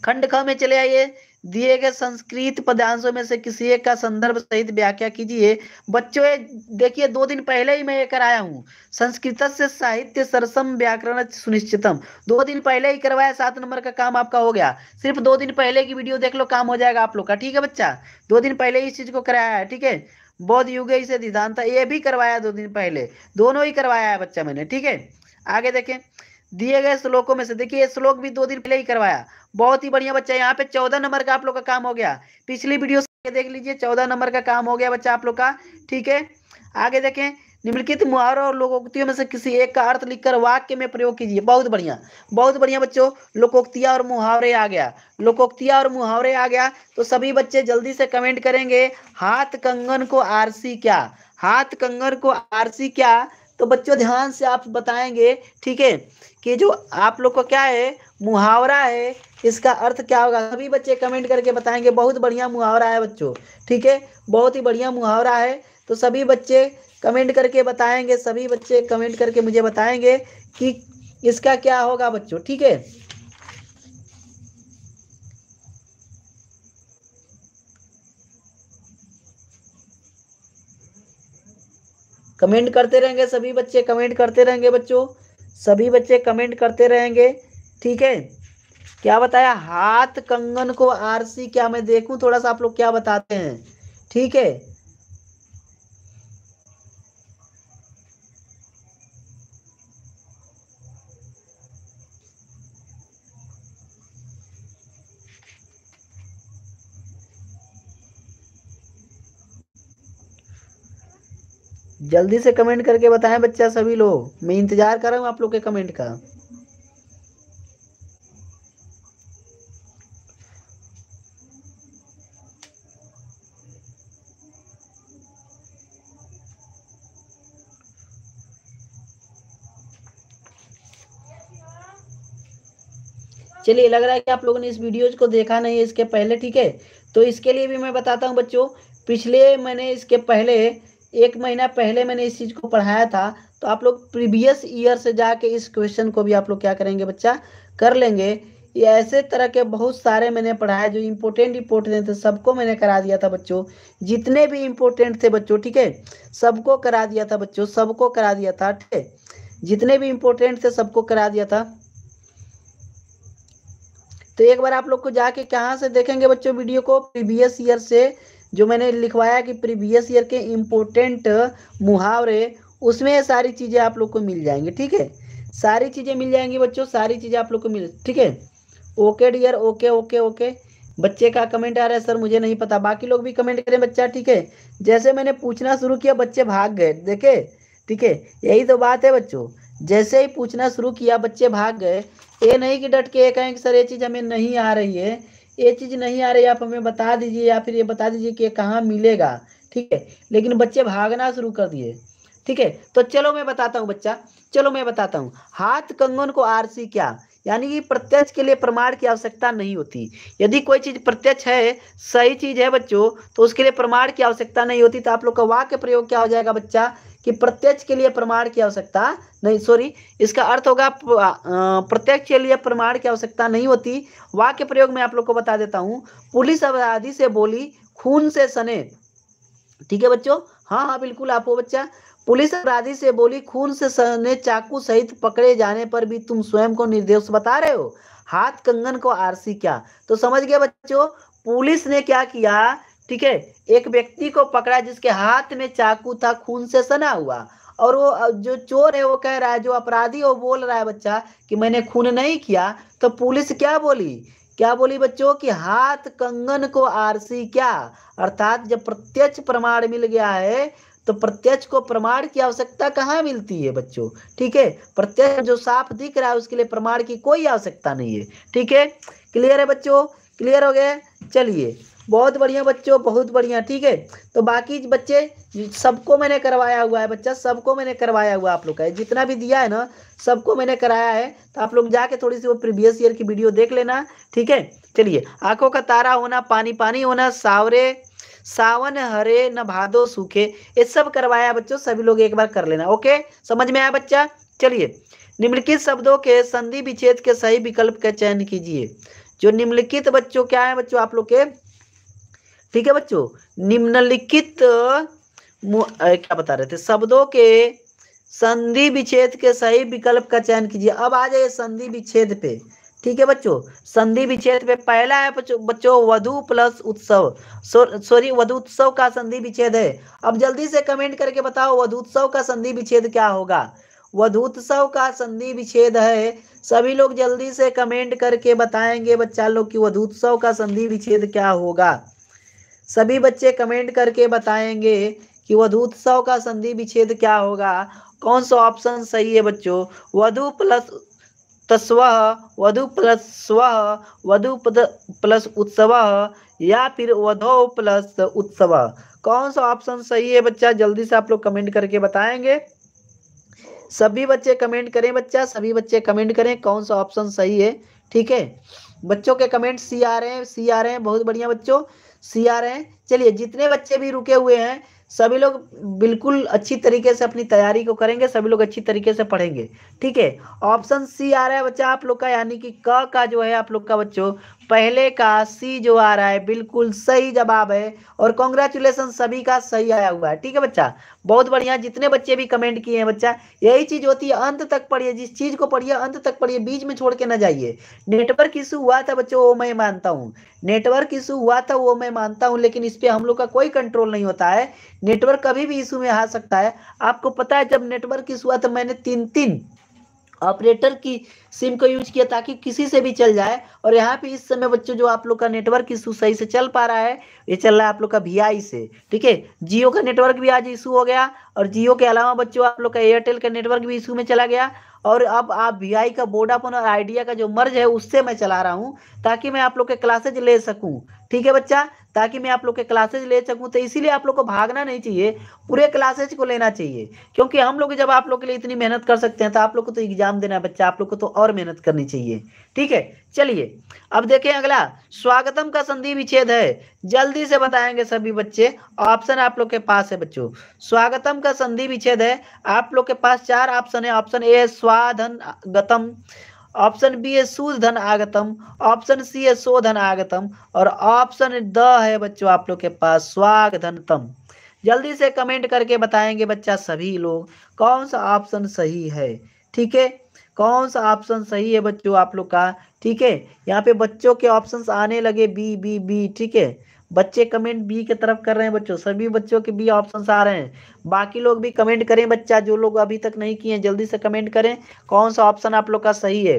खंड ख में चले आइए दिए गए संस्कृत पदांशों में से किसी एक का संदर्भ सहित व्याख्या कीजिए बच्चों देखिए दो दिन पहले ही मैं ये कराया हूँ संस्कृत से साहित्य सरसम व्याकरण सुनिश्चितम दो दिन पहले ही करवाया सात नंबर का काम आपका हो गया सिर्फ दो दिन पहले की वीडियो देख लो काम हो जाएगा आप लोग का ठीक है बच्चा दो दिन पहले ही इस चीज को कराया है ठीक है बौद्ध युग से सिद्धांत ये भी करवाया दो दिन पहले दोनों ही करवाया है बच्चा मैंने ठीक है आगे देखें दिए गए श्लोकों में से देखिए ये श्लोक भी दो दिन पहले ही करवाया बहुत ही बढ़िया बच्चा यहाँ पे चौदह नंबर का आप लोग का काम हो गया पिछली वीडियो से देख लीजिए चौदह नंबर का काम हो गया बच्चा आप लोग का ठीक है आगे देखें निम्नलिखित मुहावरों और लोकोक्तियों में से किसी एक का अर्थ लिखकर वाक्य में प्रयोग कीजिए बहुत बढ़िया बहुत बढ़िया बच्चों लोकोक्तिया और मुहावरे आ गया लोकोक्तिया और मुहावरे आ गया तो सभी बच्चे जल्दी से कमेंट करेंगे हाथ कंगन को आरसी क्या हाथ कंगन को आरसी क्या तो बच्चों ध्यान से आप बताएंगे ठीक है कि जो आप लोग को क्या है मुहावरा है इसका अर्थ क्या होगा सभी बच्चे कमेंट करके बताएंगे बहुत बढ़िया मुहावरा है बच्चों ठीक है बहुत ही बढ़िया मुहावरा है तो सभी बच्चे कमेंट करके बताएंगे सभी बच्चे कमेंट करके मुझे बताएंगे कि इसका क्या होगा बच्चों ठीक है कमेंट करते रहेंगे सभी बच्चे कमेंट करते रहेंगे बच्चों सभी बच्चे कमेंट करते रहेंगे ठीक है क्या बताया हाथ कंगन को आरसी क्या मैं देखूं थोड़ा सा आप लोग क्या बताते हैं ठीक है जल्दी से कमेंट करके बताएं बच्चा सभी लोग मैं इंतज़ार कर रहा हूं आप लोग के कमेंट का चलिए लग रहा है कि आप लोगों ने इस वीडियोज को देखा नहीं है इसके पहले ठीक है तो इसके लिए भी मैं बताता हूं बच्चों पिछले मैंने इसके पहले एक महीना पहले मैंने इस चीज़ को पढ़ाया था तो आप लोग प्रीवियस ईयर से जाके इस क्वेश्चन को भी आप लोग क्या करेंगे बच्चा कर लेंगे ये ऐसे तरह के बहुत सारे मैंने पढ़ाया जो इम्पोर्टेंट इम्पोर्टेंट थे तो सबको मैंने करा दिया था बच्चों जितने भी इम्पोर्टेंट थे बच्चों ठीक है सबको करा दिया था बच्चों सबको करा दिया था ठीक है जितने भी इम्पोर्टेंट थे सबको करा दिया था तो एक बार आप लोग को जाके कहाँ से देखेंगे बच्चों वीडियो को प्रीवियस ईयर से जो मैंने लिखवाया कि प्रीवियस ईयर के इम्पोर्टेंट मुहावरे उसमें सारी चीज़ें आप लोग को मिल जाएंगी ठीक है सारी चीज़ें मिल जाएंगी बच्चों सारी चीज़ें आप लोग को मिल ठीक है okay dear okay okay okay बच्चे का कमेंट आ रहा है सर मुझे नहीं पता बाकी लोग भी कमेंट करें बच्चा ठीक है जैसे मैंने पूछना शुरू किया बच्चे भाग गए देखे ठीक है यही तो बात है बच्चों जैसे ही पूछना शुरू किया बच्चे भाग गए ये नहीं कि डट के ये कहें कि सर ये चीज़ हमें नहीं आ रही है ये चीज नहीं आ रही आप हमें बता दीजिए या फिर ये बता दीजिए कि कहाँ मिलेगा ठीक है लेकिन बच्चे भागना शुरू कर दिए ठीक है तो चलो मैं बताता हूँ बच्चा चलो मैं बताता हूँ हाथ कंगन को आरसी क्या यानी कि प्रत्यक्ष के लिए प्रमाण की आवश्यकता नहीं होती यदि कोई चीज प्रत्यक्ष है सही चीज है बच्चों तो उसके लिए प्रमाण की आवश्यकता नहीं होती तो आप लोग का वाक्य प्रयोग क्या हो जाएगा बच्चा कि प्रत्यक्ष के लिए प्रमाण की आवश्यकता नहीं सॉरी इसका अर्थ होगा प्रत्यक्ष के लिए प्रमाण की आवश्यकता नहीं होती वाक्य प्रयोग में आप लोग को बता देता हूँ पुलिस अपराधी से बोली खून से सने ठीक है बच्चों हाँ हाँ बिल्कुल आप हो बच्चा पुलिस अपराधी से बोली खून से सने चाकू सहित पकड़े जाने पर भी तुम स्वयं को निर्दोष बता रहे हो हाथ कंगन को आरसी क्या तो समझ गए बच्चों पुलिस ने क्या किया ठीक है एक व्यक्ति को पकड़ा जिसके हाथ में चाकू था खून से सना हुआ और वो जो चोर है वो कह रहा है जो अपराधी वो बोल रहा है बच्चा कि मैंने खून नहीं किया तो पुलिस क्या बोली क्या बोली बच्चों कि हाथ कंगन को आरसी क्या अर्थात जब प्रत्यक्ष प्रमाण मिल गया है तो प्रत्यक्ष को प्रमाण की आवश्यकता कहाँ मिलती है बच्चों ठीक है प्रत्यक्ष जो साफ दिख रहा है उसके लिए प्रमाण की कोई आवश्यकता नहीं है ठीक है क्लियर है बच्चों क्लियर हो गया चलिए बहुत बढ़िया बच्चों बहुत बढ़िया ठीक है तो बाकी बच्चे सबको मैंने करवाया हुआ है बच्चा सबको मैंने करवाया हुआ आप लोग का जितना भी दिया है ना सबको मैंने कराया है तो आप लोग जाके थोड़ी सी वो प्रीवियस ईयर की वीडियो देख लेना ठीक है चलिए आंखों का तारा होना पानी पानी होना सावरे सावन हरे न भादो सूखे ये सब करवाया बच्चों सभी लोग एक बार कर लेना ओके समझ में आया बच्चा चलिए निम्नलिखित शब्दों के संधि विच्छेद के सही विकल्प का चयन कीजिए जो निम्नलिखित बच्चों क्या है बच्चों आप लोग के ठीक है बच्चों निम्नलिखित क्या बता रहे थे शब्दों के संधि विच्छेद के सही विकल्प का चयन कीजिए अब आ जाइए संधि विच्छेद पे ठीक है बच्चों संधि विच्छेद पे पहला है बच्चों वधु प्लस उत्सव सॉरी सो, वधु उत्सव का संधि विच्छेद है अब जल्दी से कमेंट करके बताओ वधु उत्सव का संधि विच्छेद क्या होगा वधु उत्सव का संधि विच्छेद है सभी लोग जल्दी से कमेंट करके बताएंगे बच्चा लोग वधु वधुत्सव का संधि विच्छेद क्या होगा सभी बच्चे कमेंट करके बताएंगे कि उत्सव का संधि विच्छेद क्या होगा कौन सा ऑप्शन सही है बच्चों वधु प्लस तस्व वधु प्लस स्व वधु प्लस उत्सव या फिर वधो प्लस उत्सव कौन सा ऑप्शन सही है बच्चा जल्दी से आप लोग कमेंट करके बताएंगे सभी बच्चे कमेंट करें बच्चा सभी बच्चे कमेंट करें कौन सा ऑप्शन सही है ठीक है बच्चों के कमेंट सी आ रहे हैं सी आ रहे हैं बहुत बढ़िया बच्चों सी आ रहे हैं चलिए जितने बच्चे भी रुके हुए हैं सभी लोग बिल्कुल अच्छी तरीके से अपनी तैयारी को करेंगे सभी लोग अच्छी तरीके से पढ़ेंगे ठीक है ऑप्शन सी आ रहा है बच्चा आप लोग का यानी कि क का जो है आप लोग का बच्चों पहले का सी जो आ रहा है बिल्कुल सही जवाब है और कॉन्ग्रेचुलेसन सभी का सही आया हुआ है ठीक है बच्चा बहुत बढ़िया जितने बच्चे भी कमेंट किए हैं बच्चा यही चीज होती है अंत तक पढ़िए जिस चीज को पढ़िए अंत तक पढ़िए बीच में छोड़ के ना जाइए नेटवर्क इशू हुआ था बच्चों वो मैं मानता हूँ नेटवर्क इशू हुआ था वो मैं मानता हूँ लेकिन इस पर हम लोग का कोई कंट्रोल नहीं होता है नेटवर्क कभी भी इशू में आ सकता है आपको पता है जब नेटवर्क इशू हुआ था मैंने तीन तीन ऑपरेटर की सिम को यूज किया ताकि किसी से भी चल जाए और यहाँ पे इस समय बच्चों जो आप लोग का नेटवर्क इशू सही से चल पा रहा है ये चल रहा है आप लोग का वी से ठीक है जियो का नेटवर्क भी आज इशू हो गया और जियो के अलावा बच्चों आप लोग का एयरटेल का नेटवर्क भी इशू में चला गया और अब आप वी का वोडाफोन और आइडिया का जो मर्ज है उससे मैं चला रहा हूँ ताकि मैं आप लोग के क्लासेज ले सकूँ ठीक है बच्चा ताकि मैं आप लोग के क्लासेज ले सकूँ तो इसीलिए आप लोग को भागना नहीं चाहिए पूरे क्लासेज को लेना चाहिए क्योंकि हम लोग जब आप लोग के लिए इतनी मेहनत कर सकते हैं तो आप लोग को तो एग्जाम देना है बच्चा आप लोग को तो और मेहनत करनी चाहिए ठीक है चलिए अब देखें अगला स्वागतम का संधि विच्छेद है जल्दी से बताएंगे सभी बच्चे ऑप्शन आप लोग के पास है बच्चों स्वागतम का संधि विच्छेद है आप लोग के पास चार ऑप्शन है ऑप्शन ए है स्वाधन गतम ऑप्शन बी है सूद धन आगतम ऑप्शन सी है सो धन आगतम और ऑप्शन द है बच्चों आप लोग के पास स्वाग तम जल्दी से कमेंट करके बताएंगे बच्चा सभी लोग कौन सा ऑप्शन सही है ठीक है कौन सा ऑप्शन सही है बच्चों आप लोग का ठीक है यहाँ पे बच्चों के ऑप्शंस आने लगे बी बी बी ठीक है बच्चे कमेंट बी की तरफ कर रहे हैं बच्चों सभी बच्चों के बी ऑप्शन आ रहे हैं बाकी लोग भी कमेंट करें बच्चा जो लोग अभी तक नहीं किए जल्दी से कमेंट करें कौन सा ऑप्शन आप लोग का सही है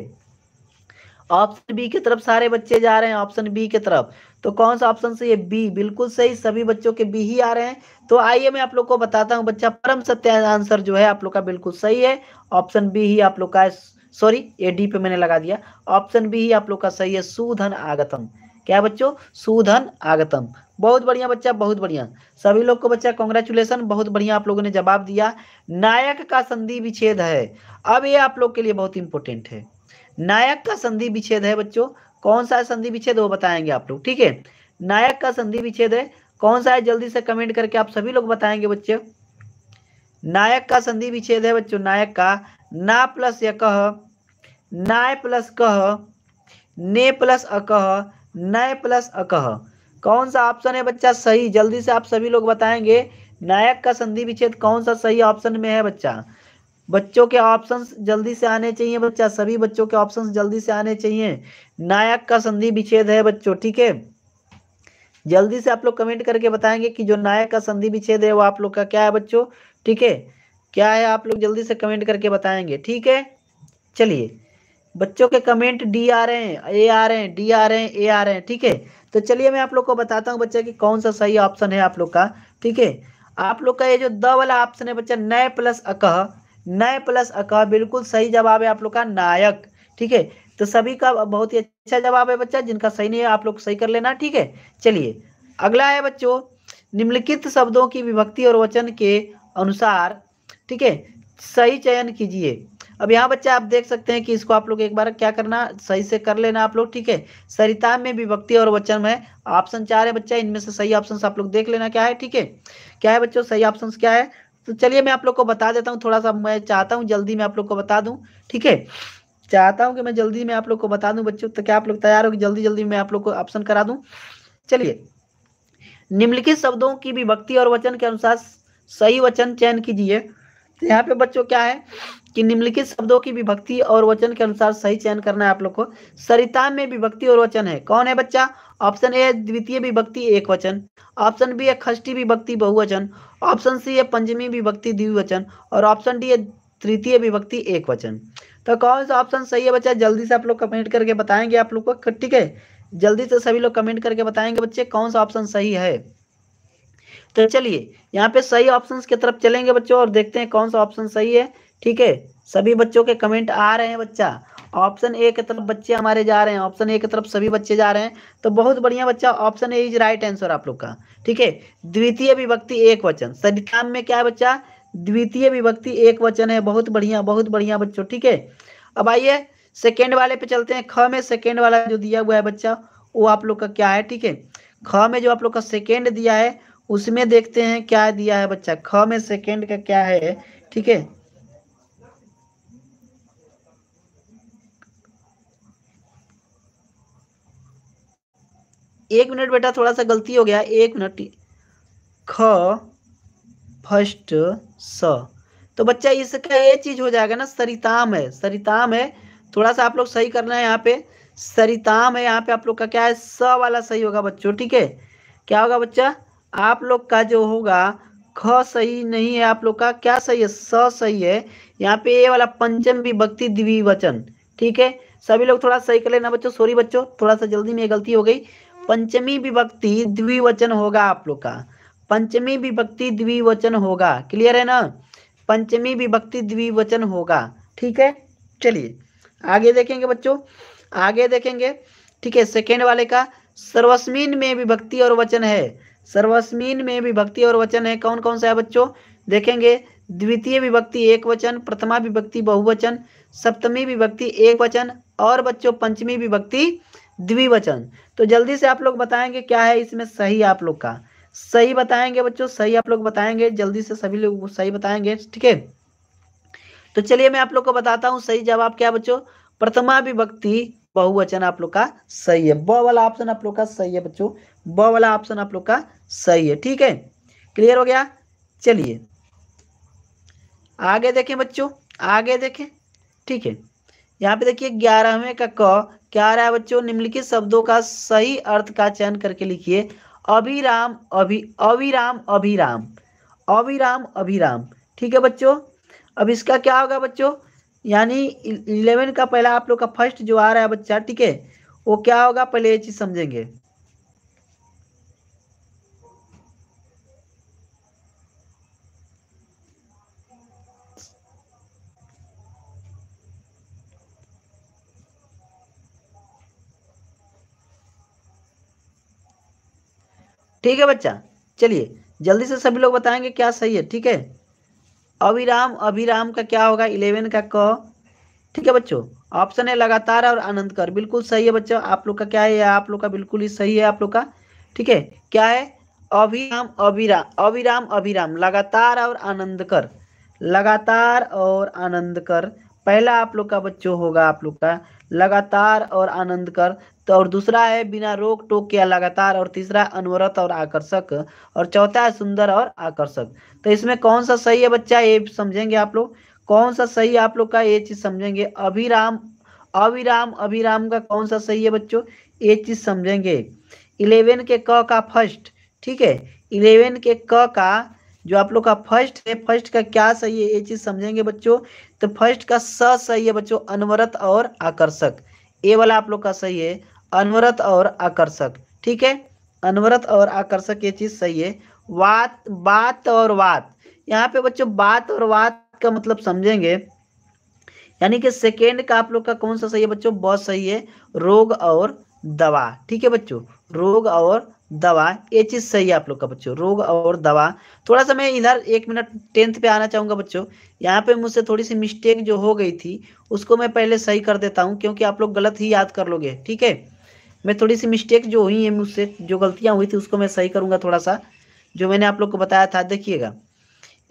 ऑप्शन बी की तरफ सारे बच्चे जा रहे हैं ऑप्शन बी की तरफ तो कौन सा ऑप्शन सही है बी बिल्कुल सही सभी बच्चों के बी ही आ रहे हैं तो आइए मैं आप लोग को बताता हूँ बच्चा परम सत्य आंसर जो है आप लोग का बिल्कुल सही है ऑप्शन बी ही आप लोग का सॉरी ये डी पे मैंने लगा दिया ऑप्शन बी ही आप लोग का सही है सुधन आगतम क्या बच्चों सुधन आगतम बहुत बढ़िया बच्चा बहुत बढ़िया सभी लोग को बच्चा कॉन्ग्रेचुलेसन बहुत बढ़िया आप लोगों ने जवाब दिया नायक का संधि विच्छेद है अब ये आप लोग के लिए बहुत इंपॉर्टेंट है नायक का संधि विच्छेद है बच्चों कौन सा संधि विच्छेद वो बताएंगे आप लोग ठीक है नायक का संधि विच्छेद है कौन सा है जल्दी से कमेंट करके आप सभी लोग बताएंगे बच्चे नायक का संधि विच्छेद है बच्चों नायक का ना प्लस यक कह नाय प्लस कह ने प्लस अकह नय प्लस अकह कौन सा ऑप्शन है बच्चा सही जल्दी से आप सभी लोग बताएंगे नायक का संधि विच्छेद कौन सा सही ऑप्शन में है बच्चा बच्चों के ऑप्शंस जल्दी से आने चाहिए बच्चा सभी बच्चों के ऑप्शंस जल्दी से आने चाहिए नायक का संधि विच्छेद है बच्चों ठीक है जल्दी से आप लोग कमेंट करके बताएंगे कि जो नायक का संधि विच्छेद है वो आप लोग का क्या है बच्चों ठीक है क्या है आप लोग जल्दी से कमेंट करके बताएंगे ठीक है चलिए बच्चों के कमेंट डी आ रहे हैं ए आ रहे हैं डी आ रहे हैं ए आ रहे हैं ठीक है तो चलिए मैं आप लोग को बताता हूँ बच्चा कि कौन सा सही ऑप्शन है आप लोग का ठीक है आप लोग का ये जो द वाला ऑप्शन है बच्चा नए प्लस अकह नए प्लस अकह बिल्कुल सही जवाब है आप लोग का नायक ठीक है तो सभी का बहुत ही अच्छा जवाब है बच्चा जिनका सही नहीं है आप लोग सही कर लेना ठीक है चलिए अगला है बच्चों निम्नलिखित शब्दों की विभक्ति और वचन के अनुसार ठीक है सही चयन कीजिए अब यहाँ बच्चा आप देख सकते हैं कि इसको आप लोग एक बार क्या करना सही से कर लेना आप लोग ठीक है सरिता में विभक्ति और वचन में ऑप्शन चार है बच्चा इनमें से सही ऑप्शन आप लोग देख लेना क्या है ठीक है क्या है बच्चों सही ऑप्शन क्या है तो चलिए मैं आप लोग को बता देता हूँ थोड़ा सा मैं चाहता हूँ जल्दी मैं आप लोग को बता दूँ ठीक है चाहता हूँ कि मैं जल्दी में आप लोग को बता दूँ बच्चों तो क्या आप लोग तैयार हो कि जल्दी जल्दी मैं आप लोग को ऑप्शन करा दूँ चलिए निम्नलिखित शब्दों की विभक्ति और वचन के अनुसार सही वचन चयन कीजिए तो यहाँ पे बच्चों क्या है कि निम्नलिखित शब्दों की विभक्ति और वचन के अनुसार सही चयन करना है आप लोग को सरिता में विभक्ति और वचन है कौन है बच्चा ऑप्शन ए द्वितीय विभक्ति एक वचन ऑप्शन बी है खष्टी विभक्ति बहुवचन ऑप्शन सी है पंचमी विभक्ति द्विवचन और ऑप्शन डी है तृतीय विभक्ति एक वचन तो कौन सा ऑप्शन सही है बच्चा जल्दी से आप लोग कमेंट करके बताएंगे आप लोग को ठीक है जल्दी से सभी लोग कमेंट करके बताएंगे बच्चे कौन सा ऑप्शन सही है तो चलिए यहाँ पे सही ऑप्शंस की तरफ चलेंगे बच्चों और देखते हैं कौन सा ऑप्शन सही है ठीक है सभी बच्चों के कमेंट आ रहे हैं बच्चा ऑप्शन ए की तरफ बच्चे हमारे जा रहे हैं ऑप्शन ए की तरफ सभी बच्चे जा रहे हैं तो बहुत बढ़िया बच्चा option A is right answer आप लोग का ठीक है द्वितीय विभक्ति एक वचन सरिताम में क्या है बच्चा द्वितीय विभक्ति एक वचन है बहुत बढ़िया बहुत बढ़िया बच्चों ठीक है अब आइए सेकेंड वाले पे चलते हैं ख में सेकेंड वाला जो दिया हुआ है बच्चा वो आप लोग का क्या है ठीक है ख में जो आप लोग का सेकेंड दिया है उसमें देखते हैं क्या दिया है बच्चा ख में सेकेंड का क्या है ठीक है एक मिनट बेटा थोड़ा सा गलती हो गया एक मिनट ख फर्स्ट स तो बच्चा इसका ये चीज हो जाएगा ना सरिताम है सरिताम है थोड़ा सा आप लोग सही करना है यहाँ पे सरिताम है यहाँ पे आप लोग का क्या है स वाला सही होगा बच्चों ठीक है क्या होगा बच्चा आप लोग का जो होगा ख सही नहीं है आप लोग का क्या सही है स सही है यहाँ पे ये वाला पंचम विभक्ति द्विवचन ठीक है सभी लोग थोड़ा सही कर लेना बच्चों सॉरी बच्चों थोड़ा सा जल्दी में गलती हो गई पंचमी विभक्ति द्विवचन होगा आप लोग का पंचमी विभक्ति द्विवचन होगा क्लियर है ना पंचमी विभक्ति द्विवचन होगा ठीक है चलिए आगे देखेंगे बच्चों आगे देखेंगे ठीक है सेकेंड वाले का सर्वस्मिन में विभक्ति और वचन है सर्वस्मिन में विभक्ति और वचन है कौन कौन सा है बच्चों देखेंगे द्वितीय विभक्ति एक वचन प्रथमा विभक्ति बहुवचन सप्तमी विभक्ति एक वचन और बच्चों पंचमी विभक्ति द्विवचन तो जल्दी से आप लोग बताएंगे क्या है इसमें सही आप लोग का सही बताएंगे बच्चों सही आप लोग बताएंगे जल्दी से सभी लोग सही बताएंगे ठीक है तो चलिए मैं आप लोग को बताता हूँ सही जवाब क्या बच्चों प्रथमा विभक्ति बहुवचन आप लोग का सही है ब वाला ऑप्शन आप लोग का सही है बच्चों ब वाला ऑप्शन आप लोग का सही है ठीक है क्लियर हो गया चलिए आगे देखें बच्चों आगे देखें ठीक है यहाँ पे देखिए ग्यारहवें का क क्या आ रहा है बच्चों निम्नलिखित शब्दों का सही अर्थ का चयन करके लिखिए अभिराम अभि अविराम अभिराम अविराम अभिराम ठीक है बच्चों अब इसका क्या होगा बच्चों यानी इलेवन का पहला आप लोग का फर्स्ट जो आ रहा है बच्चा ठीक है वो क्या होगा पहले ये चीज समझेंगे ठीक है बच्चा चलिए जल्दी से सभी लोग बताएंगे क्या सही है ठीक है अविराम अभिराम का क्या होगा इलेवन का क ठीक है बच्चों ऑप्शन है लगातार और आनंद कर बिल्कुल सही है बच्चों आप लोग का क्या है आप लोग का बिल्कुल ही सही है आप लोग का ठीक है क्या है अभिराम अभिराम अभिराम अभिराम लगातार और आनंद कर लगातार और आनंद कर पहला आप लोग का बच्चों होगा आप लोग का लगातार और आनंद कर तो और दूसरा है बिना रोक टोक के लगातार और तीसरा अनवरत और आकर्षक और चौथा है सुंदर और आकर्षक तो इसमें कौन सा सही है बच्चा ये समझेंगे आप लोग कौन सा सही आप लोग का ये चीज समझेंगे अभिराम अविराम अभिराम का कौन सा सही है बच्चों ये चीज समझेंगे इलेवन के क का फर्स्ट ठीक है इलेवन के क का जो आप लोग का फर्स्ट है फर्स्ट का क्या सही है ये चीज समझेंगे बच्चों तो फर्स्ट का स सही है बच्चों अनवरत और आकर्षक ये वाला आप लोग का सही है अनवरत और आकर्षक ठीक है अनवरत और आकर्षक ये चीज सही है वात बात और वात यहाँ पे बच्चों बात और वात का मतलब समझेंगे यानी कि सेकेंड का आप लोग का कौन सा सही है बच्चों बहुत सही है रोग और दवा ठीक है बच्चों रोग और दवा ये चीज सही है आप लोग का बच्चों रोग और दवा थोड़ा सा मैं इधर एक मिनट टेंथ पे आना चाहूंगा बच्चों यहाँ पे मुझसे थोड़ी सी मिस्टेक जो हो गई थी उसको मैं पहले सही कर देता हूँ क्योंकि आप लोग गलत ही याद कर लोगे ठीक है मैं थोड़ी सी मिस्टेक जो हुई है मुझसे जो गलतियाँ हुई थी उसको मैं सही करूँगा थोड़ा सा जो मैंने आप लोग को बताया था देखिएगा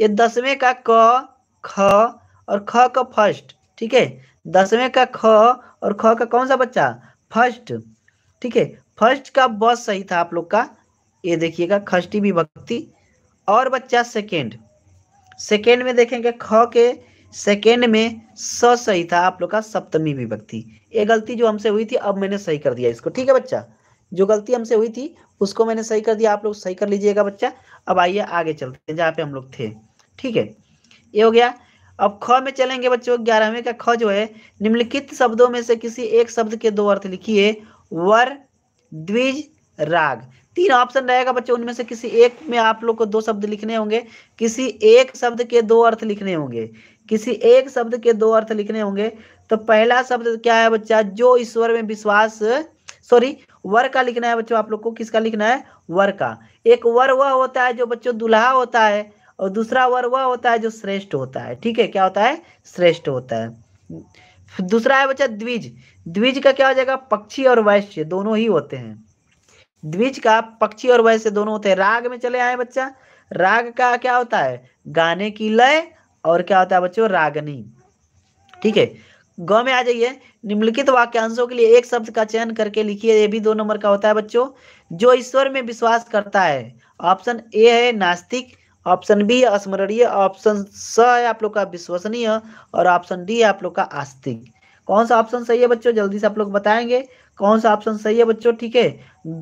ये दसवें का क ख और ख का फर्स्ट ठीक है दसवें का ख और ख का कौन सा बच्चा फर्स्ट ठीक है फर्स्ट का बस सही था आप लोग का ये देखिएगा खष्टी विभक्ति और बच्चा सेकेंड सेकेंड में देखेंगे ख के सेकेंड में स सही था आप लोग का सप्तमी विभक्ति ये गलती जो हमसे हुई थी अब मैंने सही कर दिया इसको ठीक है बच्चा जो गलती हमसे हुई थी उसको मैंने सही कर दिया आप लोग सही कर लीजिएगा बच्चा अब आइए आगे चलते हैं जहाँ पे हम लोग थे ठीक है ये हो गया अब ख में चलेंगे बच्चों ग्यारहवें का ख जो है निम्नलिखित शब्दों में से किसी एक शब्द के दो अर्थ लिखिए वर द्विज राग तीन ऑप्शन रहेगा बच्चों उनमें से किसी एक में आप लोग को दो शब्द लिखने होंगे किसी एक शब्द के दो अर्थ लिखने होंगे किसी एक शब्द के दो अर्थ लिखने होंगे तो पहला शब्द क्या है बच्चा जो ईश्वर में विश्वास सॉरी वर का लिखना है बच्चों आप लोग को किसका लिखना है वर का एक वर वह होता है जो बच्चों दुल्हा होता है और दूसरा वर वह होता है जो श्रेष्ठ होता है ठीक है क्या होता है श्रेष्ठ होता है दूसरा है बच्चा द्विज द्विज का क्या हो जाएगा पक्षी और वैश्य दोनों ही होते हैं द्विज का पक्षी और वैश्य दोनों होते हैं राग में चले आए बच्चा राग का क्या होता है गाने की लय और क्या होता है बच्चों रागनी ठीक है ग में आ जाइए निम्नलिखित वाक्यांशों के लिए एक शब्द का चयन करके लिखिए ये भी दो नंबर का होता है बच्चों जो ईश्वर में विश्वास करता है ऑप्शन ए है नास्तिक ऑप्शन बी है स्मरणीय ऑप्शन स है आप लोग का विश्वसनीय और ऑप्शन डी है आप लोग का आस्तिक कौन सा ऑप्शन सही है बच्चों जल्दी से आप लोग बताएंगे कौन सा ऑप्शन सही है बच्चों ठीक है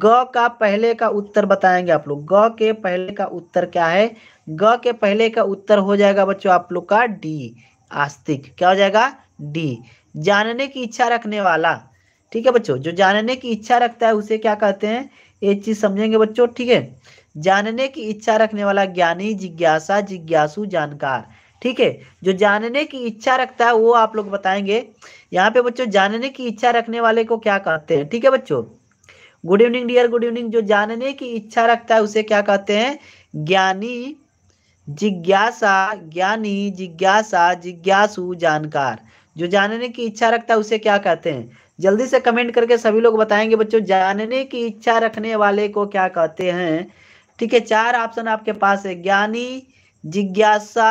ग का पहले का उत्तर बताएंगे आप लोग ग के पहले का उत्तर क्या है ग के पहले का उत्तर हो जाएगा बच्चों आप लोग का डी आस्तिक क्या हो जाएगा डी जानने की इच्छा रखने वाला ठीक है बच्चों जो जानने की इच्छा रखता है उसे क्या कहते हैं ये चीज समझेंगे बच्चों ठीक है जानने की इच्छा रखने वाला ज्ञानी जिज्ञासा जिज्ञासु जानकार ठीक है जो जानने की इच्छा रखता है वो आप लोग बताएंगे यहाँ पे बच्चों जानने की इच्छा रखने वाले को क्या कहते हैं ठीक है बच्चों good evening dear good evening जो जानने की इच्छा रखता है उसे क्या कहते हैं ज्ञानी जिज्ञासा ज्ञानी जिज्ञासा जिज्ञासु जानकार जो जानने की इच्छा रखता है उसे क्या कहते हैं जल्दी से कमेंट करके सभी लोग बताएंगे बच्चों जानने की इच्छा रखने वाले को क्या कहते हैं ठीक है चार ऑप्शन आपके पास है ज्ञानी जिज्ञासा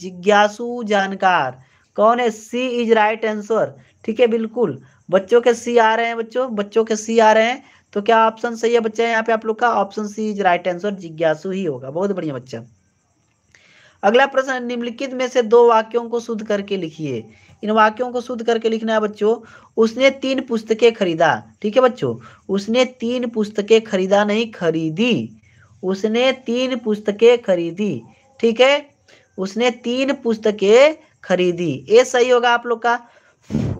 जिज्ञासु जानकार कौन है सी इज राइट आंसर ठीक है बिल्कुल बच्चों के सी आ रहे हैं बच्चों बच्चों के सी आ रहे हैं तो क्या ऑप्शन सही है बच्चे यहाँ पे आप लोग का option C is right answer जिज्ञासु ही होगा बहुत बढ़िया बच्चा अगला प्रश्न निम्नलिखित में से दो वाक्यों को शुद्ध करके लिखिए इन वाक्यों को शुद्ध करके लिखना है बच्चों उसने तीन पुस्तकें खरीदा ठीक है बच्चों उसने तीन पुस्तकें खरीदा नहीं खरीदी उसने तीन पुस्तकें खरीदी ठीक है उसने तीन पुस्तकें खरीदी ये सही होगा आप लोग का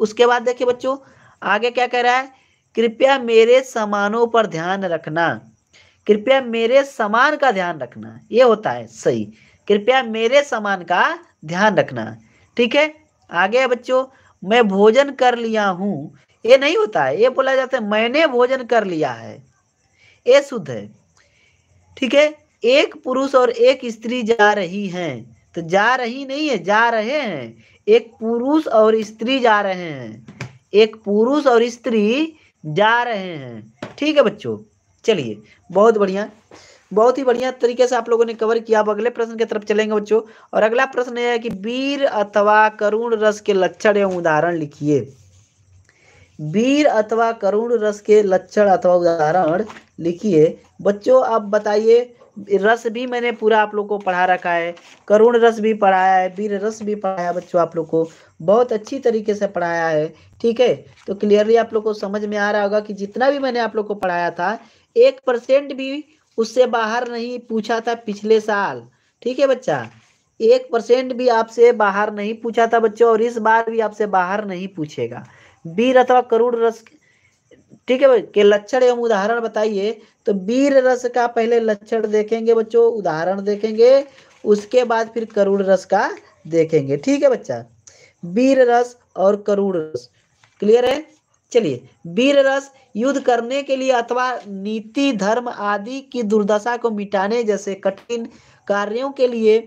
उसके बाद देखिए बच्चों आगे क्या कह रहा है कृपया मेरे सामानों पर ध्यान रखना कृपया मेरे सामान का ध्यान रखना ये होता है सही कृपया मेरे सामान का ध्यान रखना ठीक है आगे बच्चों मैं भोजन कर लिया हूँ ये नहीं होता है ये बोला जाता है मैंने भोजन कर लिया है ये शुद्ध है ठीक है एक पुरुष और एक स्त्री जा रही हैं तो जा रही नहीं है जा रहे हैं एक पुरुष और स्त्री जा रहे हैं एक पुरुष और स्त्री जा रहे हैं ठीक है बच्चों चलिए बहुत बढ़िया बहुत ही बढ़िया तरीके से आप लोगों ने कवर किया अब अगले प्रश्न की तरफ चलेंगे बच्चों और अगला प्रश्न यह है कि वीर अथवा करुण रस के लक्षण एवं उदाहरण लिखिए वीर अथवा करुण रस के लक्षण अथवा उदाहरण लिखिए बच्चों आप बताइए रस भी मैंने पूरा आप लोग को पढ़ा रखा है करुण रस भी पढ़ाया है वीर रस भी पढ़ाया बच्चों आप लोग को बहुत अच्छी तरीके से पढ़ाया है ठीक है तो क्लियरली आप लोग को समझ में आ रहा होगा कि जितना भी मैंने आप लोग को पढ़ाया था एक परसेंट भी उससे बाहर नहीं पूछा था पिछले साल ठीक है बच्चा एक परसेंट भी आपसे बाहर नहीं पूछा था बच्चों और इस बार भी आपसे बाहर नहीं पूछेगा वीर अथवा करुण रस ठीक है के लक्षण एवं उदाहरण बताइए तो वीर रस का पहले लक्षण देखेंगे बच्चों उदाहरण देखेंगे उसके बाद फिर करुण रस का देखेंगे ठीक है बच्चा वीर रस और करुण रस क्लियर है चलिए वीर रस युद्ध करने के लिए अथवा नीति धर्म आदि की दुर्दशा को मिटाने जैसे कठिन कार्यों के लिए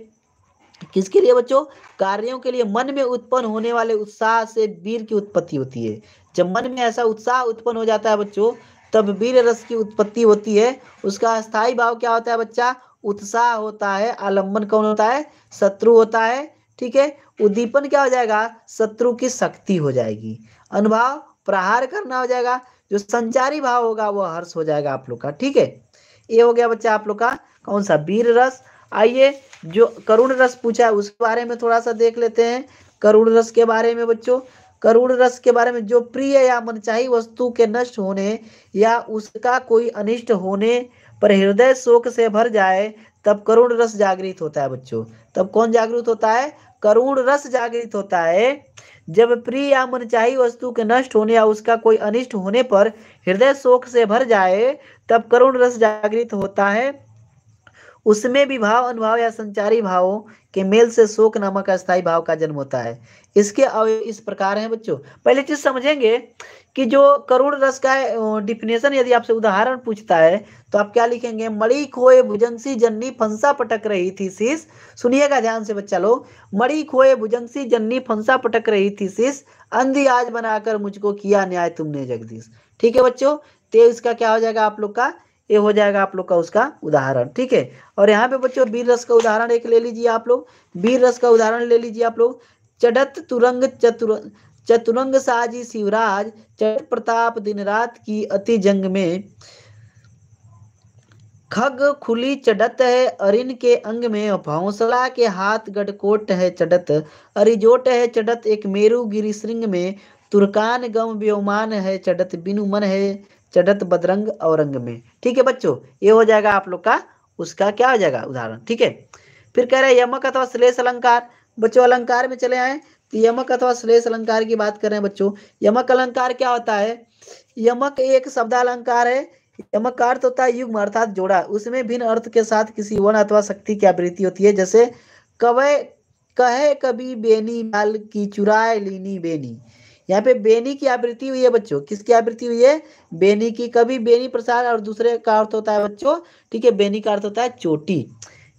किसके लिए बच्चों कार्यों के लिए मन में उत्पन्न होने वाले उत्साह से वीर की उत्पत्ति होती है जब मन में ऐसा उत्साह उत्पन्न हो जाता है बच्चों तब वीर रस की उत्पत्ति होती है उसका स्थायी भाव क्या होता है बच्चा उत्साह होता है आलम्बन कौन होता है शत्रु होता है ठीक है उद्दीपन क्या हो जाएगा शत्रु की शक्ति हो जाएगी अनुभाव प्रहार करना हो जाएगा जो संचारी भाव होगा वो हर्ष हो जाएगा आप लोग का ठीक है ये हो गया बच्चा आप लोग का कौन सा वीर रस आइए जो करुण रस पूछा है उस बारे में थोड़ा सा देख लेते हैं करुण रस के बारे में बच्चों करुण रस के बारे में जो प्रिय या मनचाही वस्तु के नष्ट होने या उसका कोई अनिष्ट होने पर हृदय शोक से भर जाए तब करुण रस जागृत होता है बच्चों तब कौन जागृत होता है करुण रस जागृत होता है जब प्रिय या मनचाही वस्तु के नष्ट होने या उसका कोई अनिष्ट होने पर हृदय शोक से भर जाए तब करुण रस जागृत होता है उसमें भी भाव अनुभाव या संचारी भावों के मेल से शोक नामक अस्थायी भाव का जन्म होता है इसके अवयव इस प्रकार है बच्चों पहले चीज समझेंगे कि जो करुण रस का डिफिनेशन यदि आपसे उदाहरण पूछता है तो आप क्या लिखेंगे मड़ी खोए भुजंसी जन्नी फंसा पटक रही थी शीश सुनिएगा ध्यान से बच्चा लोग मड़ी खोए भुजंसी जन्नी फंसा पटक रही थी शीश अंधी आज बनाकर मुझको किया न्याय तुमने जगदीश ठीक है बच्चों तो इसका क्या हो जाएगा आप लोग का ये हो जाएगा आप लोग का उसका उदाहरण ठीक है और यहाँ पे बच्चों बीर रस का उदाहरण एक ले लीजिए आप लोग बीर रस का उदाहरण ले लीजिए आप लोग चढ़त तुरंग चतुर चतुरंग साजी शिवराज चढ़ प्रताप दिन रात की अति जंग में खग खुली चढ़त है अरिन के अंग में भौसला के हाथ गढ़कोट है चढ़त अरिजोट है चढ़त एक मेरु गिरी श्रृंग में तुर्कान गम व्योमान है चढ़त बिनु मन है चढ़त बदरंग औरंग में ठीक है बच्चों ये हो जाएगा आप लोग का उसका क्या हो जाएगा उदाहरण ठीक है फिर कह रहे हैं यमक अथवा श्लेष अलंकार बच्चों अलंकार में चले आए तो यमक अथवा श्लेष अलंकार की बात कर रहे हैं बच्चों यमक अलंकार क्या होता है यमक एक शब्द अलंकार है यमकार है युग्म अर्थात जोड़ा उसमें भिन्न अर्थ के साथ किसी वन अथवा शक्ति की आवृत्ति होती है जैसे कवय कहे कभी बेनी माल की चुराए लीनी बेनी यहाँ पे बेनी की आवृत्ति हुई है बच्चों किसकी आवृत्ति हुई है बेनी की कभी बेनी प्रसाद और दूसरे का अर्थ होता है बच्चों ठीक है बेनी का अर्थ होता है चोटी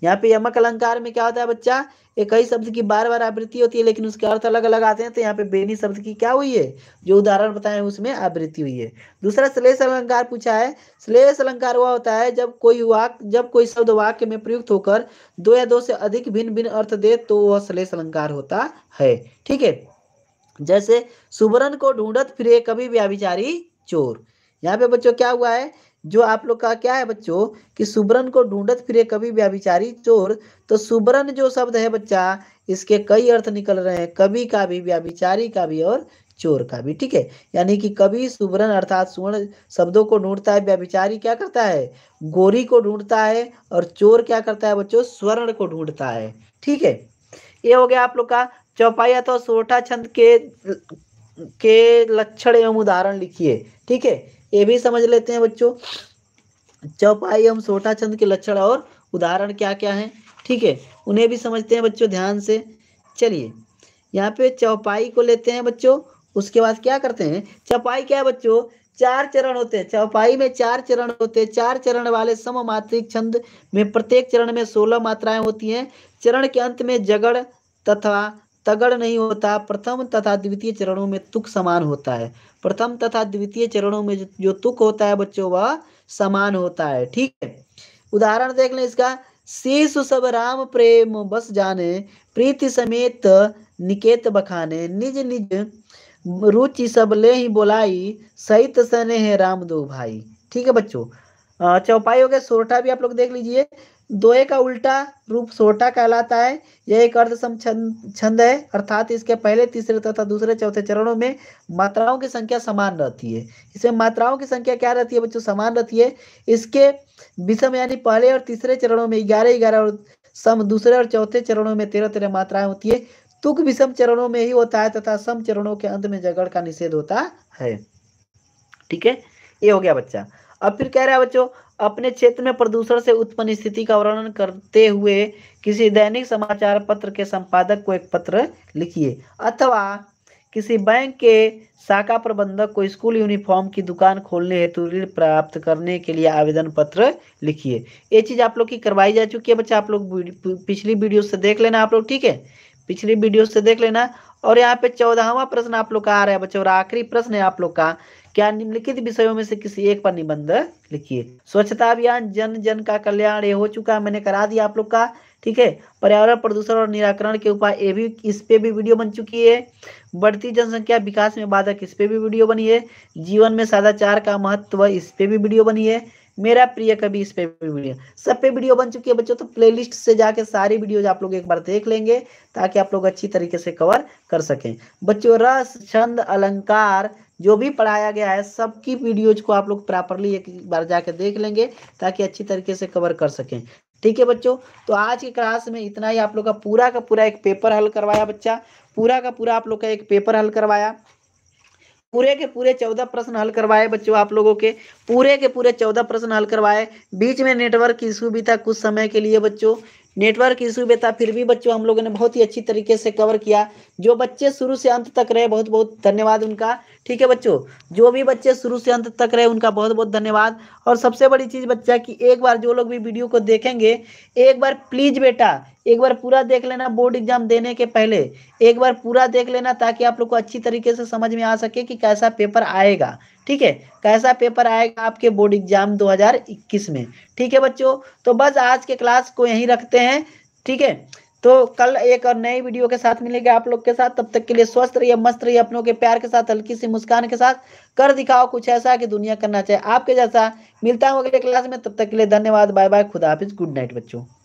यहाँ पे यमक अलंकार में क्या होता है बच्चा एक ही शब्द की बार बार आवृत्ति होती है लेकिन उसके अर्थ अलग अलग आते हैं तो यहाँ पे बेनी शब्द की क्या हुई है जो उदाहरण बताए उसमें आवृत्ति हुई है दूसरा श्लेष अलंकार पूछा है श्लेष अलंकार वह होता है जब कोई वाक जब कोई शब्द वाक्य में प्रयुक्त होकर दो या दो से अधिक भिन्न भिन्न अर्थ दे तो वह श्लेष अलंकार होता है ठीक है जैसे सुवरण को ढूंढत फिरे कभी व्याभिचारी चोर यहाँ पे बच्चों क्या हुआ है जो आप लोग का क्या है बच्चों कि सुबरन को ढूंढत फिरे कभी व्याभिचारी चोर तो सुबरन जो शब्द है बच्चा इसके कई अर्थ निकल रहे हैं कभी का भी व्याभिचारी का भी और चोर का भी ठीक है यानी कि कभी सुबरन अर्थात सुवर्ण शब्दों को ढूंढता है व्याभिचारी क्या करता है गोरी को ढूंढता है और चोर क्या करता है बच्चों स्वर्ण को ढूंढता है ठीक है ये हो गया आप लोग का चौपाया तो सोठा छंद के के लक्षण एवं उदाहरण लिखिए ठीक है ये भी समझ लेते हैं बच्चों चौपाई एवं छोटा छंद के लक्षण और उदाहरण क्या क्या है ठीक है उन्हें भी समझते हैं बच्चों ध्यान से चलिए यहाँ पे चौपाई को लेते हैं बच्चों उसके बाद क्या करते हैं चौपाई क्या है बच्चों चार चरण होते हैं चौपाई में चार चरण होते हैं चार चरण वाले सम मात्रिक छंद में प्रत्येक चरण में सोलह मात्राएं होती हैं चरण के अंत में जगड़ तथा तगड़ नहीं होता प्रथम तथा द्वितीय चरणों में तुक समान होता है प्रथम तथा द्वितीय चरणों में जो तुक होता है बच्चों वह समान होता है ठीक है उदाहरण देख लें इसका शीश सब राम प्रेम बस जाने प्रीति समेत निकेत बखाने निज निज रुचि सब ले ही बोलाई सहित सने है राम दो भाई ठीक है बच्चों चौपाई हो गया सोरठा भी आप लोग देख लीजिए दोए का उल्टा रूप सोटा कहलाता है यह एक अर्ध सम छंद है अर्थात इसके पहले तीसरे तथा दूसरे चौथे चरणों में मात्राओं की संख्या समान रहती है इसमें मात्राओं की संख्या क्या रहती है बच्चों समान रहती है इसके विषम यानी पहले और तीसरे चरणों में ग्यारह ग्यारह और सम दूसरे और चौथे चरणों में तेरह तेरह मात्राएं होती है तुक विषम चरणों में ही होता है तथा सम चरणों के अंत में जगड़ का निषेध होता है ठीक है ये हो गया बच्चा अब फिर कह रहा है बच्चों अपने क्षेत्र में प्रदूषण से उत्पन्न स्थिति का वर्णन करते हुए किसी दैनिक समाचार पत्र के संपादक को एक पत्र लिखिए अथवा किसी बैंक के शाखा प्रबंधक को स्कूल यूनिफॉर्म की दुकान खोलने हेतु ऋण प्राप्त करने के लिए आवेदन पत्र लिखिए ये चीज़ आप लोग की करवाई जा चुकी है बच्चा आप लोग पिछली वीडियो से देख लेना आप लोग ठीक है पिछली वीडियो से देख लेना और यहाँ पे चौदहवा प्रश्न आप लोग का आ रहा है बच्चों और आखिरी प्रश्न है आप लोग का क्या निम्नलिखित विषयों में से किसी एक पर निबंध लिखिए स्वच्छता अभियान जन जन का कल्याण ये हो चुका है मैंने करा दिया आप लोग का ठीक है पर्यावरण प्रदूषण और निराकरण के उपाय ये भी इस पे भी वीडियो बन चुकी है बढ़ती जनसंख्या विकास में बाधक इस पे भी वीडियो बनी है जीवन में सदाचार का महत्व इस पे भी वीडियो बनी है मेरा प्रिय कभी इस पे वीडियो सब पे वीडियो बन चुकी है बच्चों तो प्लेलिस्ट से जाके सारी वीडियोज आप लोग एक बार देख लेंगे ताकि आप लोग अच्छी तरीके से कवर कर सकें बच्चों रस छंद अलंकार जो भी पढ़ाया गया है सबकी वीडियोज को आप लोग प्रॉपरली एक बार जाके देख लेंगे ताकि अच्छी तरीके से कवर कर सकें ठीक है बच्चों तो आज की क्लास में इतना ही आप लोग का पूरा का पूरा एक पेपर हल करवाया बच्चा पूरा का पूरा आप लोग का एक पेपर हल करवाया पूरे के पूरे चौदह प्रश्न हल करवाए बच्चों आप लोगों के पूरे के पूरे चौदह प्रश्न हल करवाए बीच में नेटवर्क इशू भी था कुछ समय के लिए बच्चों नेटवर्क इशू भी था फिर भी बच्चों हम लोगों ने बहुत ही अच्छी तरीके से कवर किया जो बच्चे शुरू से अंत तक रहे बहुत बहुत धन्यवाद उनका ठीक है बच्चों जो भी बच्चे शुरू से अंत तक रहे उनका बहुत बहुत धन्यवाद और सबसे बड़ी चीज़ बच्चा कि एक बार जो लोग भी वीडियो को देखेंगे एक बार प्लीज़ बेटा एक बार पूरा देख लेना बोर्ड एग्जाम देने के पहले एक बार पूरा देख लेना ताकि आप लोग को अच्छी तरीके से समझ में आ सके कि कैसा पेपर आएगा ठीक है कैसा पेपर आएगा आपके बोर्ड एग्जाम दो में ठीक है बच्चों तो बस आज के क्लास को यहीं रखते हैं ठीक है तो कल एक और नई वीडियो के साथ मिलेंगे आप लोग के साथ तब तक के लिए स्वस्थ रहिए मस्त रहिए अपनों के प्यार के साथ हल्की सी मुस्कान के साथ कर दिखाओ कुछ ऐसा कि दुनिया करना चाहे आपके जैसा मिलता हूँ अगले क्लास में तब तक के लिए धन्यवाद बाय बाय खुदा हाफिज गुड नाइट बच्चों